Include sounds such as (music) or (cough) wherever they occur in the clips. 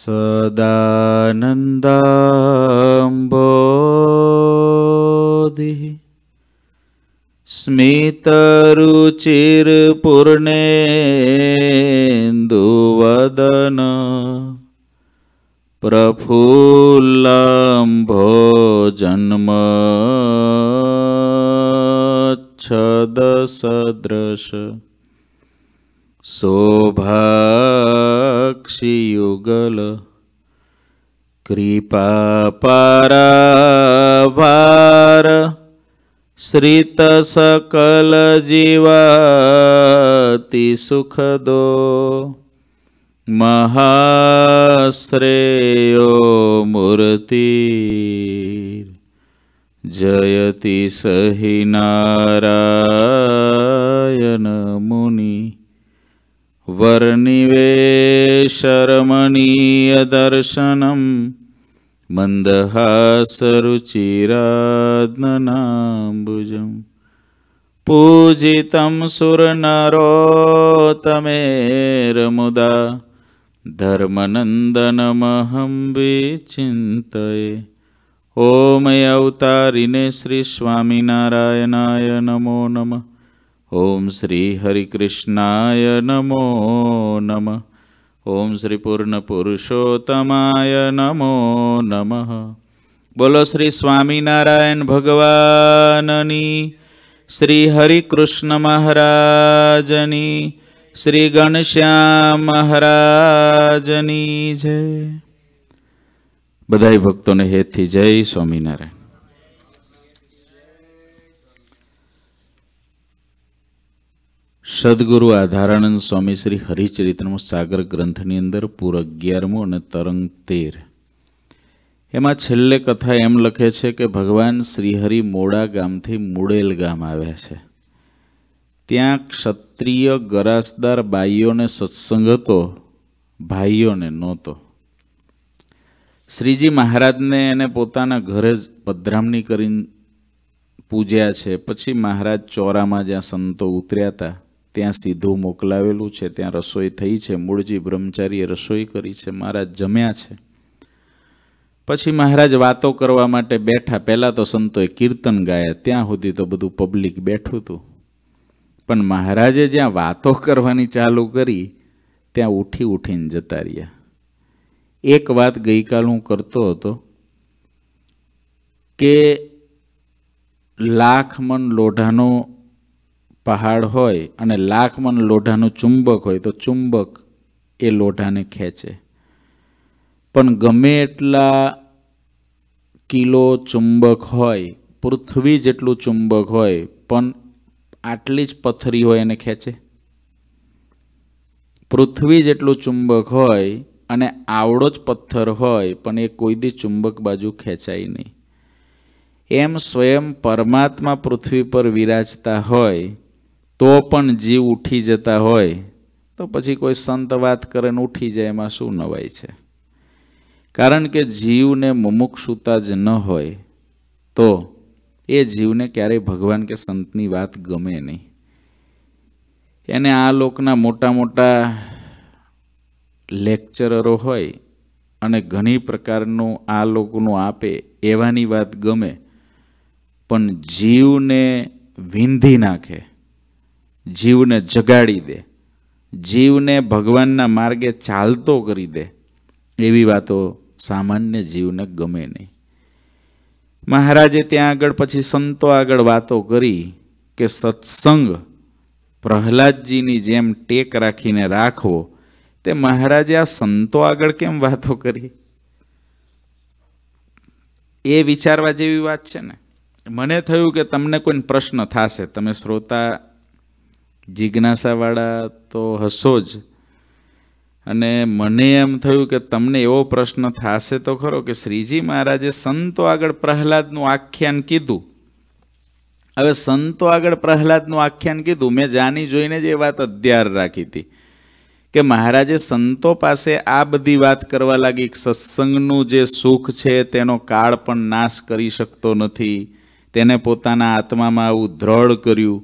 सदानन्दाम्बोधि स्मितरुचिरपूर्णेन्दुवदन प्रफुल्लाम्भो छदसदृश शोभा અક્ષયુગલ કૃપા પારાવાર શ્રીત સકલ જીવાતિ સુખદો મહાશ્રેયો મૂર્તિ જયતિ સહિ वर्निवेशरमणीयदर्शनं मन्दहासरुचिरात्मनाम्बुजं पूजितं सुरनरोतमेरमुदा धर्मनन्दनमहं विचिन्तये ॐ मे अवतारिणे श्रीस्वामिनारायणाय नमो नमः ઓમ શ્રી હરિકૃષ્ણાય નમો નમ ઓમ શ્રી પૂર્ણ પુરુષોત્તમાય નમો નમ બોલો શ્રી સ્વામિનારાયણ ભગવાનની શ્રી હરિકૃષ્ણ મહારાજની શ્રી ગણશ્યામ મહારાજની જય બધાય ભક્તોને હેતથી જય સ્વામિનારાયણ સદગુરુ આધારાનંદ સ્વામી શ્રી હરિચરિત્રનો સાગર ગ્રંથની અંદર પૂર અગિયારમું અને તરંગ તેર એમાં છેલ્લે કથા એમ લખે છે કે ભગવાન શ્રીહરિ મોડા ગામથી મુડેલ ગામ આવ્યા છે ત્યાં ક્ષત્રિય ગરાસદાર બાઈઓને સત્સંગ હતો ભાઈઓને નહોતો શ્રીજી મહારાજને એને પોતાના ઘરે જ પધરામણી કરીને પૂજ્યા છે પછી મહારાજ ચોરામાં જ્યાં સંતો ઉતર્યા હતા ત્યાં સીધું મોકલાવેલું છે ત્યાં રસોઈ થઈ છે મૂળજી બ્રહ્મચારીએ રસોઈ કરી છે મહારાજ જમ્યા છે પછી મહારાજ વાતો કરવા માટે બેઠા પહેલાં તો સંતોએ કીર્તન ગાયા ત્યાં સુધી તો બધું પબ્લિક બેઠું હતું પણ મહારાજે જ્યાં વાતો કરવાની ચાલુ કરી ત્યાં ઉઠી ઉઠીને જતા રહ્યા એક વાત ગઈકાલ હું કરતો હતો કે લાખ મન લોઢાનો પહાડ હોય અને લાખ મન લોઢાનું ચુંબક હોય તો ચુંબક એ લોઢાને ખેંચે પણ ગમે એટલા કિલો ચુંબક હોય પૃથ્વી જેટલું ચુંબક હોય પણ આટલી જ પથરી હોય એને ખેંચે પૃથ્વી જેટલું ચુંબક હોય અને આવડો જ પથ્થર હોય પણ એ કોઈ દી ચુંબક બાજુ ખેંચાય નહીં એમ સ્વયં પરમાત્મા પૃથ્વી પર વિરાજતા હોય તો પણ જીવ ઉઠી જતા હોય તો પછી કોઈ સંત વાત કરે ને ઉઠી જાય એમાં શું નવાય છે કારણ કે જીવને મુમુક્ષુતા જ ન હોય તો એ જીવને ક્યારેય ભગવાન કે સંતની વાત ગમે નહીં એને આ લોકના મોટા મોટા લેક્ચરરો હોય અને ઘણી પ્રકારનું આ લોકોનું આપે એવાની વાત ગમે પણ જીવને વિંધી નાખે જીવને જગાડી દે જીવને ભગવાનના માર્ગે ચાલતો કરી દે એવી વાતો સામાન્ય જીવને ગમે નહીં મહારાજે ત્યાં આગળ પછી સંતો આગળ વાતો કરી કે સત્સંગ પ્રહલાદજીની જેમ ટેક રાખીને રાખવો તે મહારાજે આ સંતો આગળ કેમ વાતો કરી એ વિચારવા જેવી વાત છે ને મને થયું કે તમને કોઈ પ્રશ્ન થશે તમે શ્રોતા જિજ્ઞાસાવાળા તો હશો જ અને મને એમ થયું કે તમને એવો પ્રશ્ન થશે તો ખરો કે શ્રીજી મહારાજે સંતો આગળ પ્રહલાદનું આખ્યાન કીધું હવે સંતો આગળ પ્રહલાદનું આખ્યાન કીધું મેં જાની જોઈને જ એ વાત અધ્યાર રાખી હતી કે મહારાજે સંતો પાસે આ બધી વાત કરવા લાગી સત્સંગનું જે સુખ છે તેનો કાળ પણ નાશ કરી શકતો નથી તેને પોતાના આત્મામાં આવું દ્રઢ કર્યું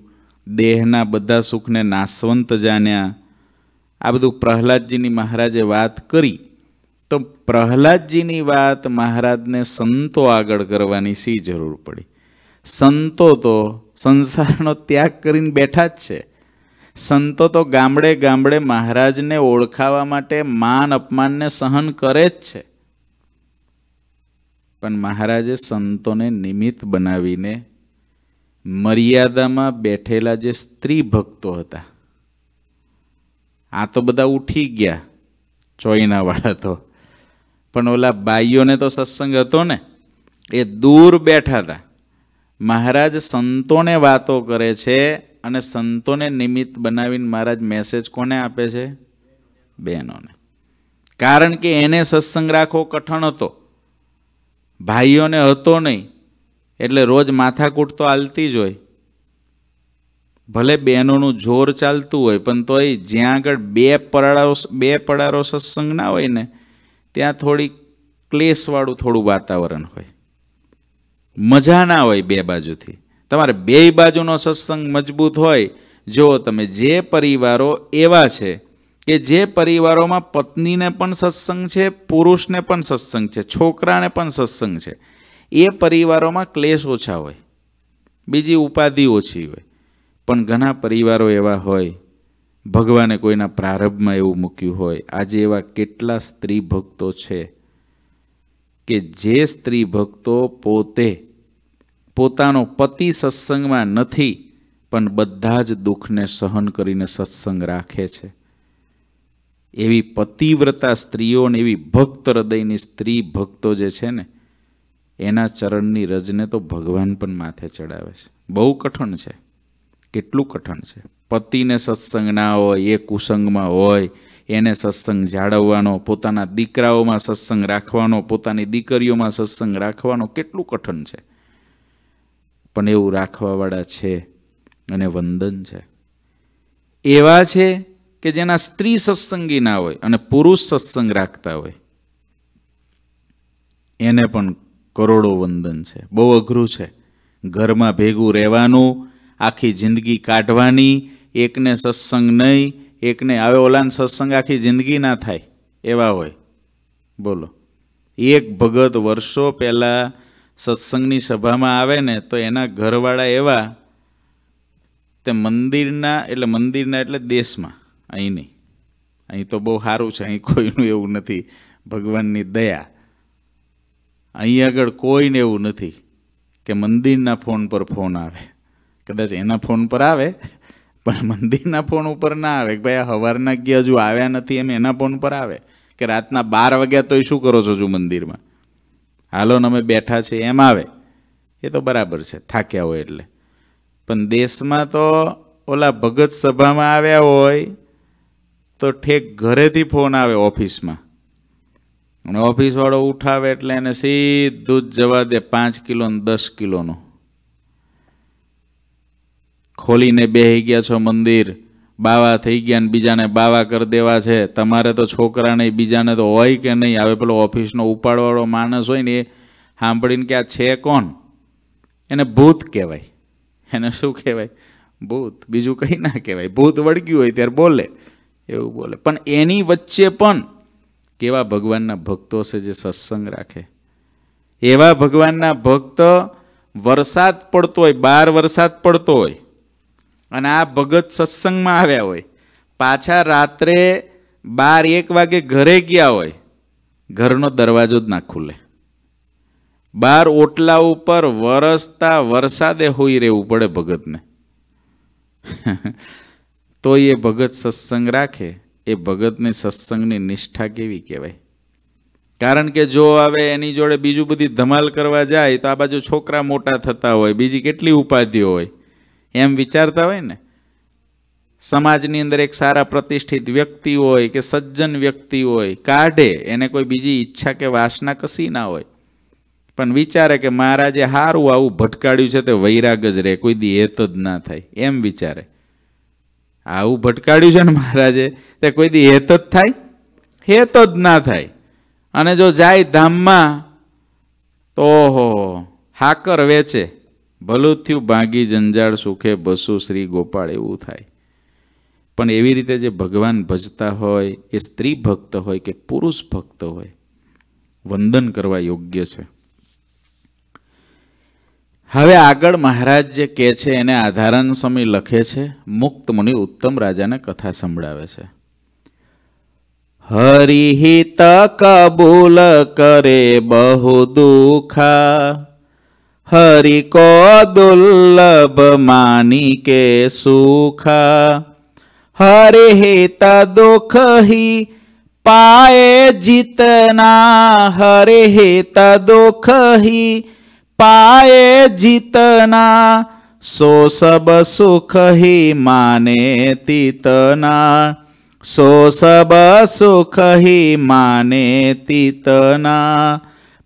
દેહના બધા સુખને નાસવંત જાણ્યા આ બધું પ્રહલાદજીની મહારાજે વાત કરી તો પ્રહલાદજીની વાત મહારાજને સંતો આગળ કરવાની સી જરૂર પડી સંતો તો સંસારનો ત્યાગ કરીને બેઠા જ છે સંતો તો ગામડે ગામડે મહારાજને ઓળખાવા માટે માન અપમાનને સહન કરે જ છે પણ મહારાજે સંતોને નિમિત્ત બનાવીને મર્યાદામાં બેઠેલા જે સ્ત્રી ભક્તો હતા આ તો બધા ઉઠી ગયા ચોઈનાવાળા તો પણ ઓલા બાઈઓને તો સત્સંગ હતો ને એ દૂર બેઠા હતા મહારાજ સંતોને વાતો કરે છે અને સંતોને નિમિત્ત બનાવીને મહારાજ મેસેજ કોને આપે છે બહેનોને કારણ કે એને સત્સંગ રાખવો કઠણ હતો ભાઈઓને હતો નહીં એટલે રોજ માથાકૂટ તો આલતી જ હોય ભલે બહેનોનું જોર ચાલતું હોય પણ તોય જ્યાં આગળ બે પડાળો બે પડારો સત્સંગ ના હોય ને ત્યાં થોડી ક્લેશવાળું થોડું વાતાવરણ હોય મજા ના હોય બે બાજુથી તમારે બે બાજુનો સત્સંગ મજબૂત હોય જો તમે જે પરિવારો એવા છે કે જે પરિવારોમાં પત્નીને પણ સત્સંગ છે પુરુષને પણ સત્સંગ છે છોકરાને પણ સત્સંગ છે એ પરિવારોમાં ક્લેશ ઓછા હોય બીજી ઉપાધિ ઓછી હોય પણ ઘણા પરિવારો એવા હોય ભગવાને કોઈના પ્રારંભમાં એવું મૂક્યું હોય આજે એવા કેટલા સ્ત્રી ભક્તો છે કે જે સ્ત્રી ભક્તો પોતે પોતાનો પતિ સત્સંગમાં નથી પણ બધા જ દુઃખને સહન કરીને સત્સંગ રાખે છે એવી પતિવ્રતા સ્ત્રીઓને એવી ભક્ત હૃદયની સ્ત્રી ભક્તો જે છે ને એના ચરણની રજને તો ભગવાન પણ માથે ચડાવે છે બહુ કઠણ છે કેટલું કઠણ છે પતિને સત્સંગ ના હોય એ કુસંગમાં હોય એને સત્સંગ જાળવવાનો પોતાના દીકરાઓમાં સત્સંગ રાખવાનો પોતાની દીકરીઓમાં સત્સંગ રાખવાનો કેટલું કઠણ છે પણ એવું રાખવાવાળા છે અને વંદન છે એવા છે કે જેના સ્ત્રી સત્સંગી ના હોય અને પુરુષ સત્સંગ રાખતા હોય એને પણ કરોડો વંદન છે બહુ અઘરું છે ઘરમાં ભેગું રહેવાનું આખી જિંદગી કાઢવાની એકને સત્સંગ નહીં એકને હવે ઓલાને સત્સંગ આખી જિંદગી ના થાય એવા હોય બોલો એક ભગત વર્ષો પહેલાં સત્સંગની સભામાં આવે ને તો એના ઘરવાળા એવા તે મંદિરના એટલે મંદિરના એટલે દેશમાં અહીં નહીં અહીં તો બહુ સારું છે અહીં કોઈનું એવું નથી ભગવાનની દયા અહીં આગળ કોઈને એવું નથી કે મંદિરના ફોન પર ફોન આવે કદાચ એના ફોન પર આવે પણ મંદિરના ફોન ઉપર ના આવે કે ભાઈ સવારના અગિયાર હજુ આવ્યા નથી એમ એના ફોન પર આવે કે રાતના બાર વાગ્યા તોય શું કરો છો હજુ મંદિરમાં હાલો અમે બેઠા છે એમ આવે એ તો બરાબર છે થાક્યા હોય એટલે પણ દેશમાં તો ઓલા ભગત સભામાં આવ્યા હોય તો ઠેક ઘરેથી ફોન આવે ઓફિસમાં અને ઓફિસવાળો ઉઠાવે એટલે એને સીધું જ જવા દે પાંચ કિલો ને દસ કિલોનું ખોલીને બેહી ગયા છો મંદિર બાવા થઈ ગયા ને બીજાને બાવા કરી દેવા છે તમારે તો છોકરા નહીં બીજાને તો હોય કે નહીં હવે પેલો ઓફિસનો ઉપાડવાળો માણસ હોય ને એ સાંભળીને કે આ છે કોણ એને ભૂત કહેવાય એને શું કહેવાય ભૂત બીજું કંઈ ના કહેવાય ભૂત વળગ્યું હોય ત્યારે બોલે એવું બોલે પણ એની વચ્ચે પણ કેવા ભગવાનના ભક્તો છે જે સત્સંગ રાખે એવા ભગવાનના ભક્ત વરસાદ પડતો હોય બાર વરસાદ પડતો હોય અને આ ભગત સત્સંગમાં આવ્યા હોય પાછા રાત્રે બાર એક વાગે ઘરે ગયા હોય ઘરનો દરવાજો જ ના ખુલે બાર ઓટલા ઉપર વરસતા વરસાદે હોઈ રહેવું પડે ભગતને (laughs) તો એ ભગત સત્સંગ રાખે એ ભગતને સત્સંગની નિષ્ઠા કેવી કહેવાય કારણ કે જો હવે એની જોડે બીજું બધી ધમાલ કરવા જાય તો આ બાજુ છોકરા મોટા થતા હોય બીજી કેટલી ઉપાધિઓ હોય એમ વિચારતા હોય ને સમાજની અંદર એક સારા પ્રતિષ્ઠિત વ્યક્તિ હોય કે સજ્જન વ્યક્તિ હોય કાઢે એને કોઈ બીજી ઈચ્છા કે વાસના કસી ના હોય પણ વિચારે કે મહારાજે હારું આવું ભટકાડ્યું છે તે વૈરાગ જ રહે કોઈ દી હેત જ ના થાય એમ વિચારે આવું ભટકાડ્યું છે ને મહારાજે તે કોઈ દી હેત જ થાય હેત જ ના થાય અને જો જાય ધામમાં તો હો હાકર વેચે ભલું થયું ભાંગી જંજાળ સુખે બસુ શ્રી ગોપાળ એવું થાય પણ એવી રીતે જે ભગવાન ભજતા હોય એ સ્ત્રી ભક્ત હોય કે પુરુષ ભક્ત હોય વંદન કરવા યોગ્ય છે હવે આગળ મહારાજ જે કહે છે એને આધારણ સ્વામી લખે છે મુક્ત મુનિ ઉત્તમ રાજાને કથા સંભળાવે છે હરિહિત કબૂલ કરે બહુ દુખા હરિ કો દુર્લભ માની કે સુખા હરિહિત દુઃખ હી પાએ જીતના હરિહિત દુઃખ હી પાયે જીતના સો સબ સુખ હિ માને તીતના સો સબ સુખ હિ માને તીતના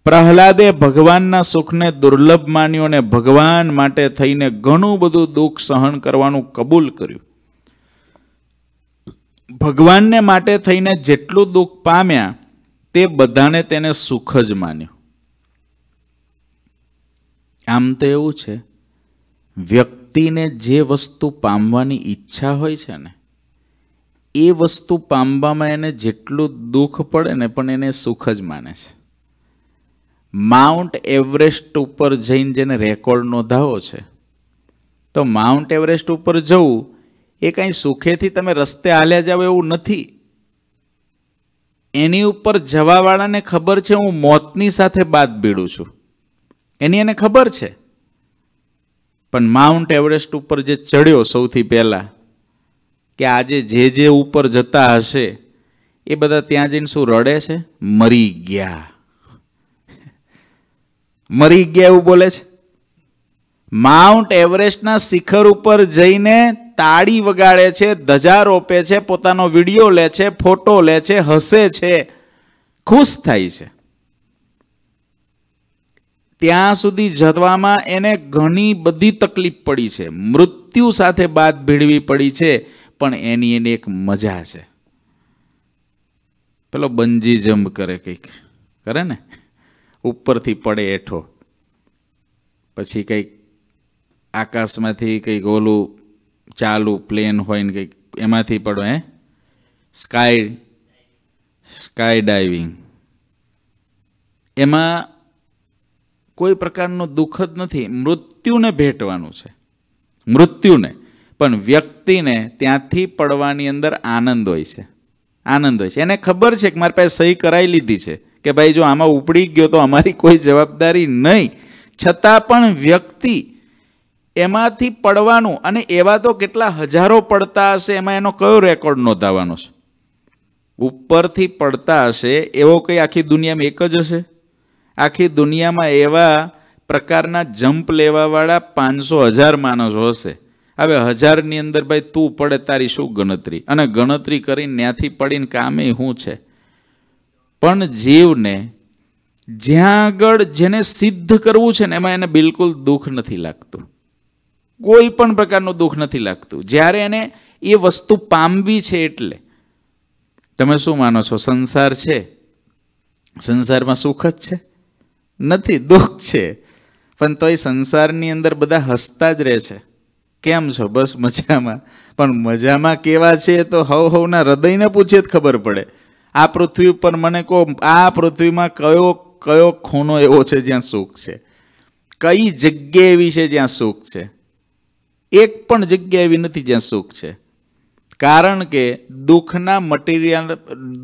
પ્રહલાદે ભગવાનના સુખને દુર્લભ માન્યો અને ભગવાન માટે થઈને ઘણું બધું દુઃખ સહન કરવાનું કબૂલ કર્યું ભગવાનને માટે થઈને જેટલું દુઃખ પામ્યા તે બધાને તેને સુખ જ માન્યું આમ તો એવું છે વ્યક્તિને જે વસ્તુ પામવાની ઈચ્છા હોય છે ને એ વસ્તુ પામવામાં એને જેટલું દુઃખ પડે ને પણ એને સુખ જ માને છે માઉન્ટ એવરેસ્ટ ઉપર જઈને જેને રેકોર્ડ નોંધાવો છે તો માઉન્ટ એવરેસ્ટ ઉપર જવું એ કાંઈ સુખેથી તમે રસ્તે હાલ્યા જાઓ એવું નથી એની ઉપર જવાવાળાને ખબર છે હું મોતની સાથે બાદ બીડું છું એની એને ખબર છે પણ માઉન્ટ એવરેસ્ટ ઉપર જે ચડ્યો સૌથી પહેલાં કે આજે જે જે ઉપર જતા હશે એ બધા ત્યાં જઈને શું રડે છે મરી ગયા મરી ગયા એવું બોલે છે માઉન્ટ એવરેસ્ટના શિખર ઉપર જઈને તાળી વગાડે છે ધજા રોપે છે પોતાનો વિડીયો લે છે ફોટો લે છે હસે છે ખુશ થાય છે ત્યાં સુધી જવામાં એને ઘણી બધી તકલીફ પડી છે મૃત્યુ સાથે બાદ ભીડવી પડી છે પણ એની એની એક મજા છે પેલો બંજી જમ્પ કરે કંઈક કરે ને ઉપરથી પડે એઠો પછી કંઈક આકાશમાંથી કંઈક ઓલું ચાલુ પ્લેન હોય ને કંઈક એમાંથી પડો એ સ્કાય સ્કાય ડાઇવિંગ એમાં કોઈ પ્રકારનો દુઃખ જ નથી મૃત્યુને ભેટવાનું છે મૃત્યુને પણ વ્યક્તિને ત્યાંથી પડવાની અંદર આનંદ હોય છે આનંદ હોય છે એને ખબર છે કે મારી પાસે સહી કરાવી લીધી છે કે ભાઈ જો આમાં ઉપડી ગયો તો અમારી કોઈ જવાબદારી નહીં છતાં પણ વ્યક્તિ એમાંથી પડવાનું અને એવા તો કેટલા હજારો પડતા હશે એમાં એનો કયો રેકોર્ડ નોંધાવાનો છે ઉપરથી પડતા હશે એવો કંઈ આખી દુનિયામાં એક જ હશે આખી દુનિયામાં એવા પ્રકારના જમ્પ લેવાવાળા પાંચસો હજાર માણસો હશે હવે હજારની અંદર ભાઈ તું પડે તારી શું ગણતરી અને ગણતરી કરીને ત્યાંથી પડીને કામે શું છે પણ જીવને જ્યાં આગળ જેને સિદ્ધ કરવું છે ને એમાં એને બિલકુલ દુઃખ નથી લાગતું કોઈ પણ પ્રકારનું દુઃખ નથી લાગતું જ્યારે એને એ વસ્તુ પામવી છે એટલે તમે શું માનો છો સંસાર છે સંસારમાં સુખ જ છે નથી દુઃખ છે પણ તોય સંસારની અંદર બધા હસતા જ રહે છે કેમ છો બસ મજામાં પણ મજામાં કેવા છે તો હવ હવના હૃદયને પૂછે જ ખબર પડે આ પૃથ્વી ઉપર મને કહો આ પૃથ્વીમાં કયો કયો ખૂણો એવો છે જ્યાં સુખ છે કઈ જગ્યા એવી છે જ્યાં સુખ છે એક પણ જગ્યા એવી નથી જ્યાં સુખ છે કારણ કે દુઃખના મટીરિયલ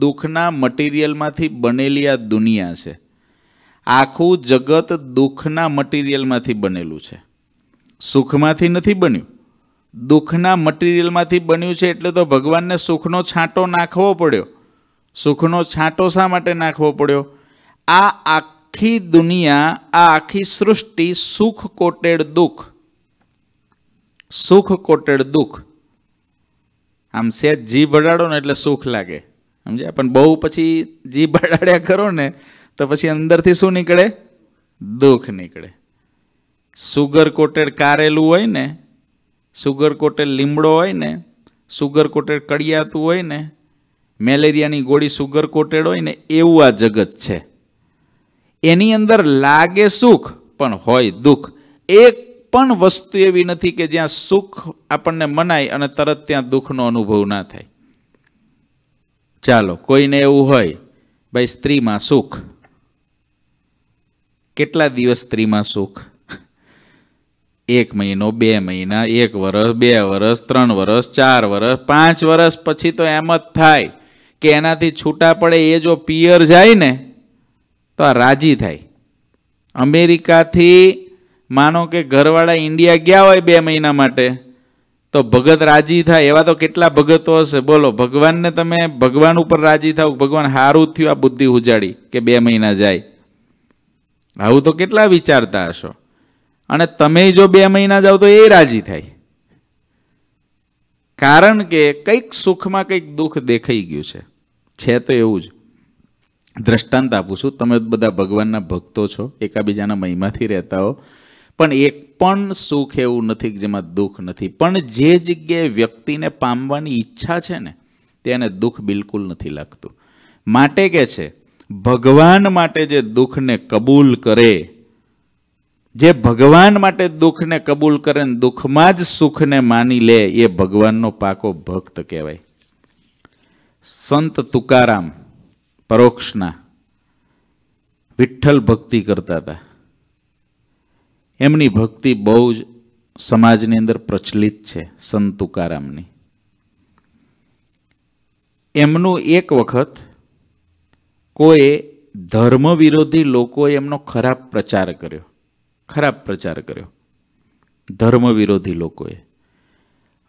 દુઃખના મટીરિયલમાંથી બનેલી આ દુનિયા છે આખું જગત દુઃખના મટીરિયલમાંથી બનેલું છે સુખમાંથી નથી બન્યું દુઃખના મટીરિયલમાંથી બન્યું છે એટલે તો ભગવાનને સુખનો છાંટો નાખવો પડ્યો સુખનો છાંટો શા માટે નાખવો પડ્યો આ આખી દુનિયા આ આખી સૃષ્ટિ સુખ કોટેડ દુઃખ સુખ કોટેડ દુઃખ આમ સહેજ જીભ ભડાડો ને એટલે સુખ લાગે સમજ્યા પણ બહુ પછી જીભ ભડાડ્યા કરો ને તો પછી અંદરથી શું નીકળે દુઃખ નીકળે સુગર કોટેડ કારેલું હોય ને સુગર કોટેડ લીમડો હોય ને સુગર કોટેડ કડિયાતું હોય ને મેલેરિયાની ગોળી સુગર કોટેડ હોય ને એવું આ જગત છે એની અંદર લાગે સુખ પણ હોય દુઃખ એક પણ વસ્તુ એવી નથી કે જ્યાં સુખ આપણને મનાય અને તરત ત્યાં દુઃખનો અનુભવ ના થાય ચાલો કોઈને એવું હોય ભાઈ સ્ત્રીમાં સુખ કેટલા દિવસ સ્ત્રીમાં સુખ એક મહિનો બે મહિના એક વર્ષ બે વર્ષ ત્રણ વર્ષ ચાર વર્ષ પાંચ વર્ષ પછી તો એમ જ થાય કે એનાથી છૂટા પડે એ જો પિયર જાય ને તો આ રાજી થાય અમેરિકાથી માનો કે ઘરવાળા ઇન્ડિયા ગયા હોય બે મહિના માટે તો ભગત રાજી થાય એવા તો કેટલા ભગતો હશે બોલો ભગવાનને તમે ભગવાન ઉપર રાજી થાવ ભગવાન સારું થયું આ બુદ્ધિ ઉજાડી કે બે મહિના જાય આવું તો કેટલા વિચારતા હશો અને તમે જો બે મહિના જાઓ તો એ રાજી થાય કારણ કે કંઈક સુખમાં કંઈક દુઃખ દેખાઈ ગયું છે છે તો એવું જ દ્રષ્ટાંત આપું છું તમે બધા ભગવાનના ભક્તો છો એકાબીજાના મહિમાથી રહેતા હો પણ એક પણ સુખ એવું નથી જેમાં દુઃખ નથી પણ જે જગ્યાએ વ્યક્તિને પામવાની ઈચ્છા છે ને તેને દુઃખ બિલકુલ નથી લાગતું માટે કે છે ભગવાન માટે જે દુઃખને કબૂલ કરે જે ભગવાન માટે દુઃખને કબૂલ કરે ને દુઃખમાં જ સુખને માની લે એ ભગવાનનો પાકો ભક્ત કહેવાય સંત તુકારામ પરોક્ષના વિઠ્ઠલ ભક્તિ કરતા હતા એમની ભક્તિ બહુ જ સમાજની અંદર પ્રચલિત છે સંત તુકારામની એમનું એક વખત કોએ ધર્મ વિરોધી લોકોએ એમનો ખરાબ પ્રચાર કર્યો ખરાબ પ્રચાર કર્યો ધર્મ વિરોધી લોકોએ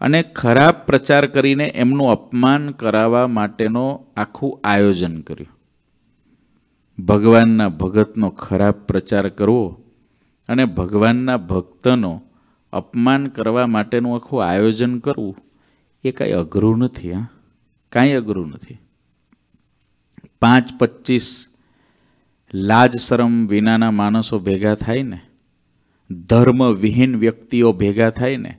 અને ખરાબ પ્રચાર કરીને એમનું અપમાન કરાવવા માટેનો આખું આયોજન કર્યું ભગવાનના ભગતનો ખરાબ પ્રચાર કરવો અને ભગવાનના ભક્તનો અપમાન કરવા માટેનું આખું આયોજન કરવું એ કાંઈ અઘરું નથી હા કાંઈ અઘરું નથી પાંચ પચીસ લાજ શરમ વિનાના માણસો ભેગા થાય ને ધર્મ વિહીન વ્યક્તિઓ ભેગા થાય ને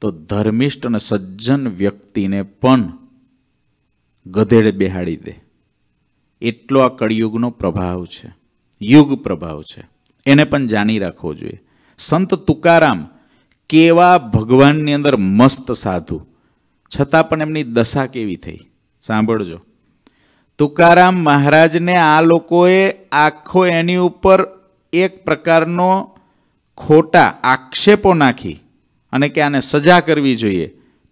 તો ધર્મિષ્ઠ અને સજ્જન વ્યક્તિને પણ ગધેડે બેહાડી દે એટલો આ કળિયુગનો પ્રભાવ છે યુગ પ્રભાવ છે એને પણ જાણી રાખવો જોઈએ સંત તુકારામ કેવા ભગવાનની અંદર મસ્ત સાધુ છતાં પણ એમની દશા કેવી થઈ સાંભળજો તુકારામ મહારાજને આ લોકોએ આખો એની ઉપર એક પ્રકારનો ખોટા આક્ષેપો નાખી અને કે આને સજા કરવી જોઈએ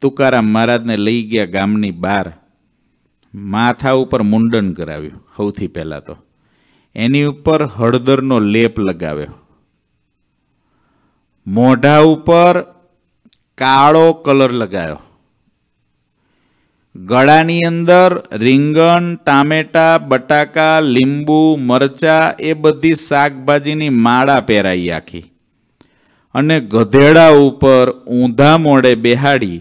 તુકારામ મહારાજને લઈ ગયા ગામની બહાર માથા ઉપર મુંડન કરાવ્યું સૌથી પહેલાં તો એની ઉપર હળદરનો લેપ લગાવ્યો મોઢા ઉપર કાળો કલર લગાવ્યો ગળાની અંદર રીંગણ ટામેટા બટાકા લીંબુ મરચા એ બધી શાકભાજીની માળા પહેરાઈ આખી અને ગધેડા ઉપર ઊંધા મોડે બેહાડી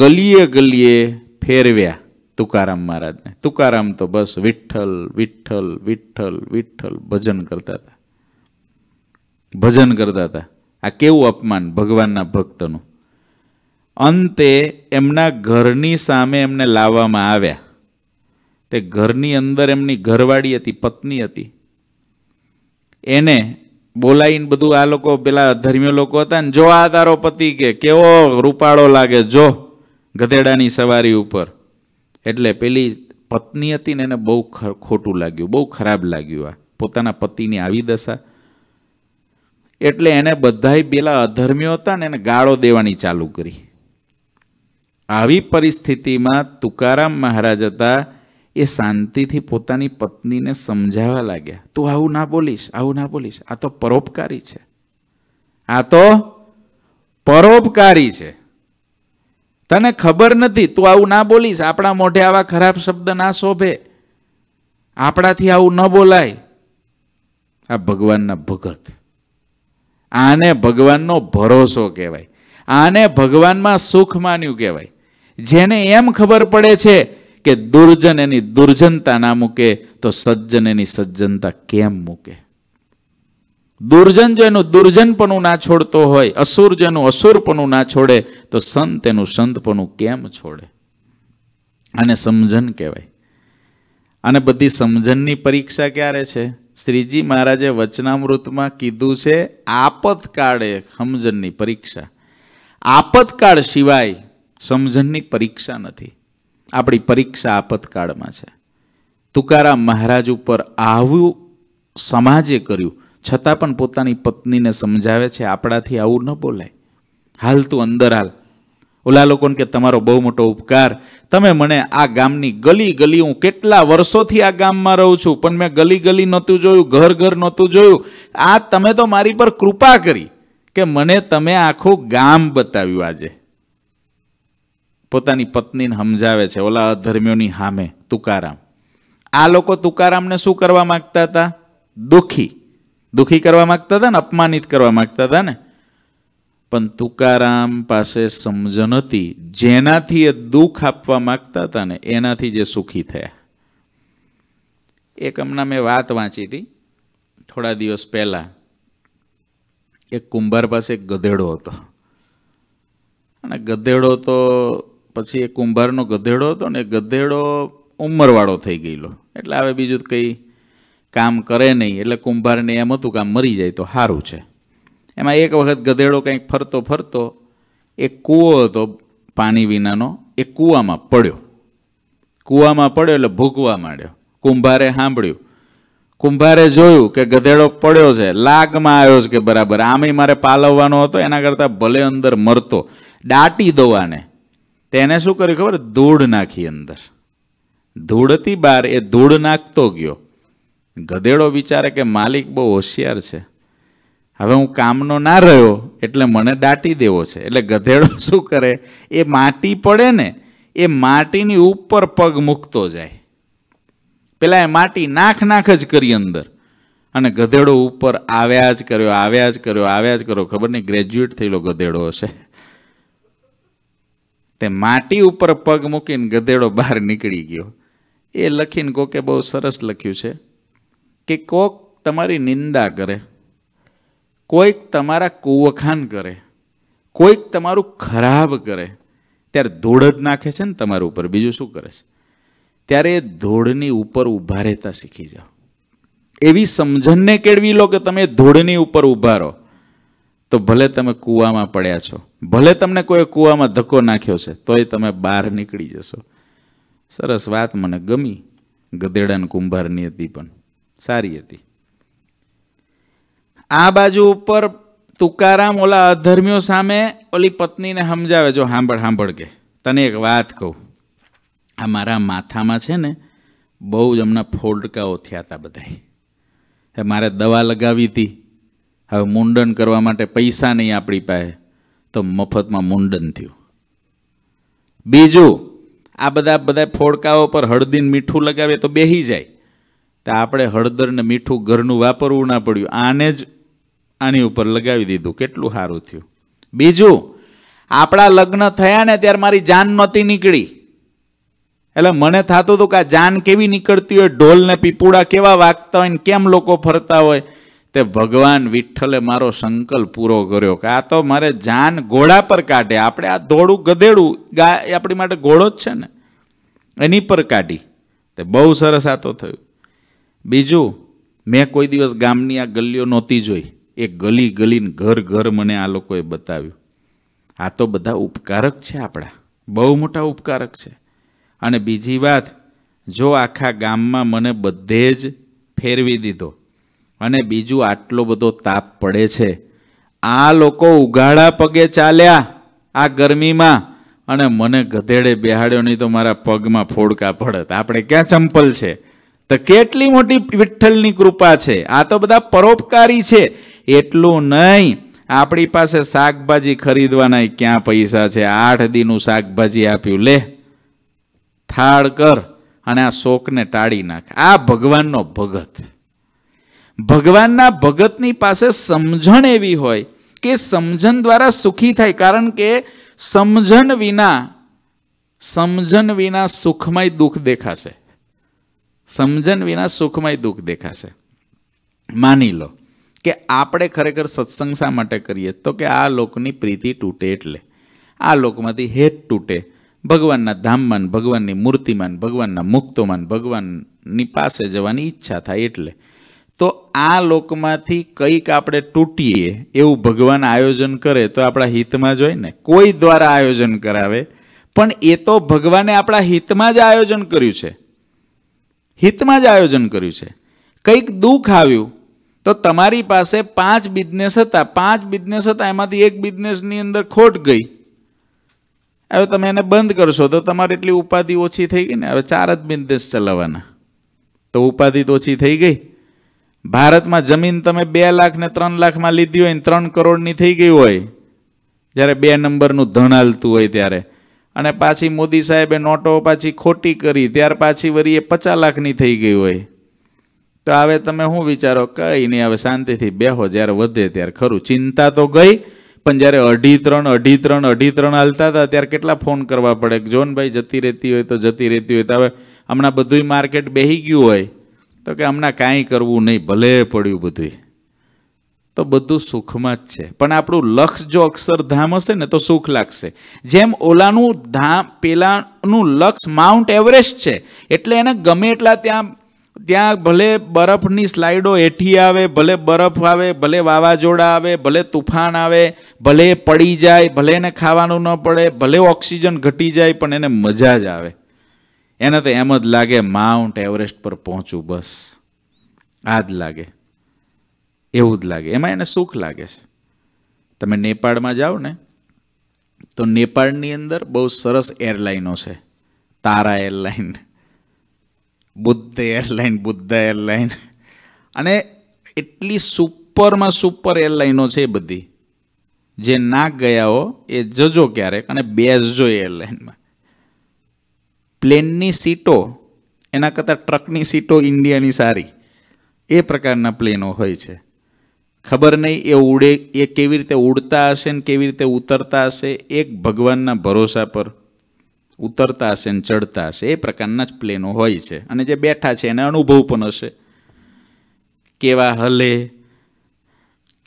ગલીએ ગલીએ ફેરવ્યા તુકારામ મહારાજને તુકારામ તો બસ વિઠ્ઠલ વિઠ્ઠલ વિઠ્ઠલ વિઠ્ઠલ ભજન કરતા હતા ભજન કરતા હતા આ કેવું અપમાન ભગવાનના ભક્તનું અંતે એમના ઘરની સામે એમને લાવવામાં આવ્યા તે ઘરની અંદર એમની ઘરવાળી હતી પત્ની હતી એને બોલાવીને બધું આ લોકો પેલા ધર્મીય લોકો હતા ને જો આ તારો પતિ કે કેવો રૂપાળો લાગે જો ગધેડાની સવારી ઉપર એટલે પેલી પત્ની હતી ને એને બહુ ખોટું લાગ્યું બહુ ખરાબ લાગ્યું આ પોતાના પતિની આવી દશા એટલે એને બધાય પેલા અધર્મીઓ હતા ને એને ગાળો દેવાની ચાલુ કરી આવી પરિસ્થિતિમાં તુકારામ મહારાજ હતા એ શાંતિથી પોતાની પત્નીને સમજાવવા લાગ્યા તું આવું ના બોલીશ આવું ના બોલીશ આ તો પરોપકારી છે આ તો પરોપકારી છે તને ખબર નથી તું આવું ના બોલીશ આપણા મોઢે આવા ખરાબ શબ્દ ના શોભે આપણાથી આવું ન બોલાય આ ભગવાનના ભગત આને ભગવાનનો ભરોસો કહેવાય આને ભગવાનમાં સુખ માન્યું કહેવાય જેને એમ ખબર પડે છે કે દુર્જન એની દુર્જનતા ના મૂકે તો સજ્જન એની સજ્જનતા કેમ મૂકે દુર્જન જો એનું દુર્જનપણું ના છોડતો હોય અસુર જો એનું અસુરપણું ના છોડે તો સંત એનું સંતપણું કેમ છોડે અને સમજન કહેવાય અને બધી સમજણની પરીક્ષા ક્યારે છે શ્રીજી મહારાજે વચનામૃતમાં કીધું છે આપતકાળે સમજણની પરીક્ષા આપતકાળ સિવાય સમજણની પરીક્ષા નથી આપણી પરીક્ષા આપતકાળમાં છે તુકારામ મહારાજ ઉપર આવું સમાજે કર્યું છતાં પણ પોતાની પત્નીને સમજાવે છે આપણાથી આવું ન બોલાય હાલ તું અંદર હાલ ઓલા લોકોને કે તમારો બહુ મોટો ઉપકાર તમે મને આ ગામની ગલી ગલી હું કેટલા વર્ષોથી આ ગામમાં રહું છું પણ મેં ગલી ગલી નહોતું જોયું ઘર ઘર નહોતું જોયું આ તમે તો મારી પર કૃપા કરી કે મને તમે આખું ગામ બતાવ્યું આજે પોતાની પત્નીને સમજાવે છે ઓલા અધર્મીઓની સામે તુકારામ આ લોકો તુકારામને શું કરવા માગતા હતા દુઃખી દુઃખી કરવા માગતા હતા ને અપમાનિત કરવા માગતા હતા ને પણ તુકારામ પાસે સમજ હતી જેનાથી એ દુઃખ આપવા માગતા હતા ને એનાથી જે સુખી થયા એક હમણાં મેં વાત વાંચી હતી થોડા દિવસ પહેલા એક કુંભાર પાસે એક ગધેડો હતો અને ગધેડો તો પછી એ કુંભારનો ગધેડો હતો ને એ ગધેડો ઉંમરવાળો થઈ ગયેલો એટલે હવે બીજું કંઈ કામ કરે નહીં એટલે કુંભારને એમ હતું કે આમ મરી જાય તો સારું છે એમાં એક વખત ગધેડો કંઈક ફરતો ફરતો એ કૂવો હતો પાણી વિનાનો એ કૂવામાં પડ્યો કૂવામાં પડ્યો એટલે ભૂકવા માંડ્યો કુંભારે સાંભળ્યું કુંભારે જોયું કે ગધેડો પડ્યો છે લાગમાં આવ્યો છે કે બરાબર આમે મારે પાલવવાનો હતો એના કરતાં ભલે અંદર મરતો દાટી દઉં તેને શું કર્યું ખબર ધૂળ નાખી અંદર ધૂળ બહાર એ ધૂળ નાખતો ગયો ગધેડો વિચારે કે માલિક બહુ હોશિયાર છે હવે હું કામનો ના રહ્યો એટલે મને દાટી દેવો છે એટલે ગધેડો (laughs) શું કરે એ માટી પડે ને એ માટીની ઉપર પગ મૂકતો જાય પેલા એ માટી નાખ નાખ જ કરી અંદર અને ગધેડો ઉપર આવ્યા જ કર્યો આવ્યા જ કર્યો આવ્યા જ કર્યો ખબર નહીં ગ્રેજ્યુએટ થયેલો ગધેડો હશે તે માટી ઉપર પગ મૂકીને ગધેડો બહાર નીકળી ગયો એ લખીને કોકે બહુ સરસ લખ્યું છે કે કોક તમારી નિંદા કરે કોઈક તમારા કુવખાન કરે કોઈક તમારું ખરાબ કરે ત્યારે ધૂળ જ નાખે છે ને તમારા ઉપર બીજું શું કરે છે ત્યારે એ ધૂળની ઉપર ઊભા રહેતા શીખી જાઓ એવી સમજણને કેળવી લો કે તમે ધૂળની ઉપર ઊભા રહો તો ભલે તમે કૂવામાં પડ્યા છો ભલે તમને કોઈ કૂવામાં ધક્કો નાખ્યો છે તોય તમે બહાર નીકળી જશો સરસ વાત મને ગમી ગધેડાન કુંભારની હતી પણ સારી હતી આ બાજુ ઉપર તુકારામ ઓલા અધર્મીઓ સામે ઓલી પત્નીને સમજાવે જો સાંભળ સાંભળ કે તને એક વાત કહું આ મારા માથામાં છે ને બહુ જ એમના ફોડકાઓ થયા હતા બધાય મારે દવા લગાવી હતી હવે મુંડન કરવા માટે પૈસા નહીં આપણી પાસે તો મફતમાં મુંડન થયું બીજું આ બધા બધા ફોડકાઓ પર હળદીને મીઠું લગાવે તો બેહી જાય તો આપણે હળદર ને મીઠું ઘરનું વાપરવું ના પડ્યું આને જ આની ઉપર લગાવી દીધું કેટલું સારું થયું બીજું આપણા લગ્ન થયા ને ત્યારે મારી જાન નહોતી નીકળી એટલે મને થતું હતું કે આ જાન કેવી નીકળતી હોય ઢોલ ને પીપુડા કેવા વાગતા હોય ને કેમ લોકો ફરતા હોય તે ભગવાન વિઠ્ઠલે મારો સંકલ્પ પૂરો કર્યો કે આ તો મારે જાન ઘોડા પર કાઢે આપણે આ ધોળું ગધેડું ગા એ આપણી માટે ઘોડો જ છે ને એની પર કાઢી તે બહુ સરસ આ તો થયું બીજું મેં કોઈ દિવસ ગામની આ ગલીઓ નહોતી જોઈ એ ગલી ગલીને ઘર ઘર મને આ લોકોએ બતાવ્યું આ તો બધા ઉપકારક છે આપણા બહુ મોટા ઉપકારક છે અને બીજી વાત જો આખા ગામમાં મને બધે જ ફેરવી દીધો અને બીજું આટલો બધો તાપ પડે છે આ લોકો ઉઘાડા પગે ચાલ્યા આ ગરમીમાં અને મને ગધેડે બેહાડ્યો નહીં તો મારા પગમાં ફોડકા પડત આપણે ક્યાં ચંપલ છે તો કેટલી મોટી વિઠ્ઠલની કૃપા છે આ તો બધા પરોપકારી છે એટલું નહીં આપણી પાસે શાકભાજી ખરીદવાના ક્યાં પૈસા છે આઠ દીનું શાકભાજી આપ્યું લે થાળ કર અને આ શોકને ટાળી નાખ આ ભગવાનનો ભગત ભગવાનના ભગતની પાસે સમજણ એવી હોય કે સમજણ દ્વારા સુખી થાય કારણ કે સમજણ વિના સમજણ વિના સુખમય દુઃખ દેખાશે સમજણ વિના સુખમય દુઃખ દેખાશે માની લો કે આપણે ખરેખર સત્સંગ શા માટે કરીએ તો કે આ લોકની પ્રીતિ તૂટે એટલે આ લોકમાંથી હેત તૂટે ભગવાનના ધામમાં ભગવાનની મૂર્તિમાન ભગવાનના મુક્તોમાન ભગવાનની પાસે જવાની ઈચ્છા થાય એટલે તો આ લોકમાંથી કંઈક આપણે તૂટીએ એવું ભગવાન આયોજન કરે તો આપણા હિતમાં જ હોય ને કોઈ દ્વારા આયોજન કરાવે પણ એ તો ભગવાને આપણા હિતમાં જ આયોજન કર્યું છે હિતમાં જ આયોજન કર્યું છે કંઈક દુઃખ આવ્યું તો તમારી પાસે પાંચ બિઝનેસ હતા પાંચ બિઝનેસ હતા એમાંથી એક બિઝનેસની અંદર ખોટ ગઈ હવે તમે એને બંધ કરશો તો તમારે એટલી ઉપાધિ ઓછી થઈ ગઈ ને હવે ચાર જ બિઝનેસ ચલાવવાના તો ઉપાધિ તો ઓછી થઈ ગઈ ભારતમાં જમીન તમે બે લાખ ને ત્રણ લાખમાં લીધી હોય ને ત્રણ કરોડની થઈ ગઈ હોય જ્યારે બે નંબરનું ધન હાલતું હોય ત્યારે અને પાછી મોદી સાહેબે નોટો પાછી ખોટી કરી ત્યાર પાછી વરી એ પચાસ લાખની થઈ ગઈ હોય તો હવે તમે શું વિચારો કંઈ નહીં હવે શાંતિથી બેહો જ્યારે વધે ત્યારે ખરું ચિંતા તો ગઈ પણ જ્યારે અઢી ત્રણ અઢી ત્રણ અઢી ત્રણ હાલતા હતા ત્યારે કેટલા ફોન કરવા પડે જોનભાઈ જતી રહેતી હોય તો જતી રહેતી હોય તો હવે હમણાં બધુંય માર્કેટ બેહી ગયું હોય તો કે હમણાં કાંઈ કરવું નહીં ભલે પડ્યું બધું તો બધું સુખમાં જ છે પણ આપણું લક્ષ જો અક્ષરધામ હશે ને તો સુખ લાગશે જેમ ઓલાનું ધામ પેલાનું લક્ષ માઉન્ટ એવરેસ્ટ છે એટલે એને ગમે એટલા ત્યાં ત્યાં ભલે બરફની સ્લાઇડો હેઠી આવે ભલે બરફ આવે ભલે વાવાઝોડા આવે ભલે તુફાન આવે ભલે પડી જાય ભલે એને ખાવાનું ન પડે ભલે ઓક્સિજન ઘટી જાય પણ એને મજા જ આવે એને તો એમ જ લાગે માઉન્ટ એવરેસ્ટ પર પહોંચું બસ આ જ લાગે એવું જ લાગે એમાં એને સુખ લાગે છે તમે નેપાળમાં જાઓ ને તો નેપાળની અંદર બહુ સરસ એરલાઇનો છે Tara airline Buddh airline Buddha airline અને એટલી સુપરમાં સુપર એરલાઇનો છે બધી જે ના ગયા હો એ જજો ક્યારેક અને બેસજો એરલાઇનમાં પ્લેનની સીટો એના કરતાં ટ્રકની સીટો ઇન્ડિયાની સારી એ પ્રકારના પ્લેનો હોય છે ખબર નહીં એ ઉડે એ કેવી રીતે ઉડતા હશે ને કેવી રીતે ઉતરતા હશે એક ભગવાનના ભરોસા પર ઉતરતા હશે ને ચડતા હશે એ પ્રકારના જ પ્લેનો હોય છે અને જે બેઠા છે એને અનુભવ પણ હશે કેવા હલે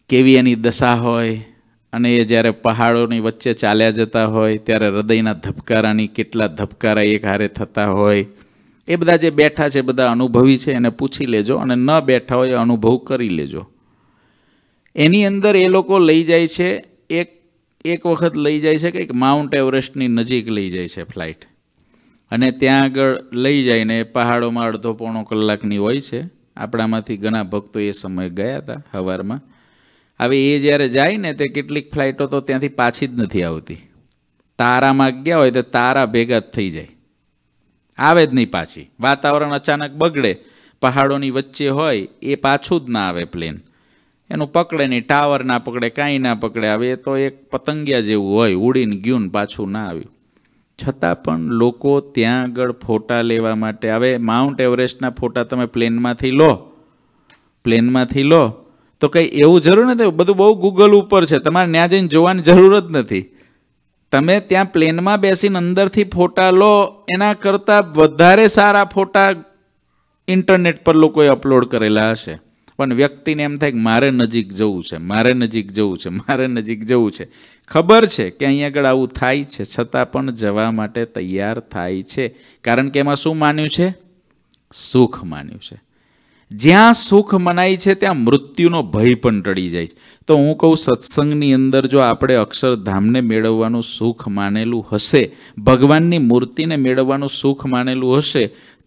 કેવી એની દશા હોય અને એ જ્યારે પહાડોની વચ્ચે ચાલ્યા જતા હોય ત્યારે હૃદયના ધબકારાની કેટલા ધબકારા એક હારે થતા હોય એ બધા જે બેઠા છે બધા અનુભવી છે એને પૂછી લેજો અને ન બેઠા હોય અનુભવ કરી લેજો એની અંદર એ લોકો લઈ જાય છે એક એક વખત લઈ જાય છે કંઈક માઉન્ટ એવરેસ્ટની નજીક લઈ જાય છે ફ્લાઇટ અને ત્યાં આગળ લઈ જઈને પહાડોમાં અડધો પોણો કલાકની હોય છે આપણામાંથી ઘણા ભક્તો એ સમયે ગયા હતા હવારમાં હવે એ જ્યારે જાય ને તે કેટલીક ફ્લાઇટો તો ત્યાંથી પાછી જ નથી આવતી તારામાં ગયા હોય તો તારા ભેગા જ થઈ જાય આવે જ નહીં પાછી વાતાવરણ અચાનક બગડે પહાડોની વચ્ચે હોય એ પાછું જ ના આવે પ્લેન એનું પકડે નહીં ટાવર ના પકડે કાંઈ ના પકડે હવે એ તો એક પતંગિયા જેવું હોય ઉડીને ગયું પાછું ના આવ્યું છતાં પણ લોકો ત્યાં આગળ ફોટા લેવા માટે હવે માઉન્ટ એવરેસ્ટના ફોટા તમે પ્લેનમાંથી લો પ્લેનમાંથી લો તો કંઈ એવું જરૂર નથી બધું બહુ ગૂગલ ઉપર છે તમારે ત્યાં જઈને જોવાની જરૂર જ નથી તમે ત્યાં પ્લેનમાં બેસીને અંદરથી ફોટા લો એના કરતાં વધારે સારા ફોટા ઇન્ટરનેટ પર લોકોએ અપલોડ કરેલા હશે પણ વ્યક્તિને એમ થાય કે મારે નજીક જવું છે મારે નજીક જવું છે મારે નજીક જવું છે ખબર છે કે અહીં આગળ આવું થાય છે છતાં પણ જવા માટે તૈયાર થાય છે કારણ કે એમાં શું માન્યું છે સુખ માન્યું છે જ્યાં સુખ મનાય છે ત્યાં મૃત્યુનો ભય પણ ટળી જાય છે તો હું કહું સત્સંગની અંદર જો આપણે અક્ષરધામને મેળવવાનું સુખ માનેલું હશે ભગવાનની મૂર્તિને મેળવવાનું સુખ માનેલું હશે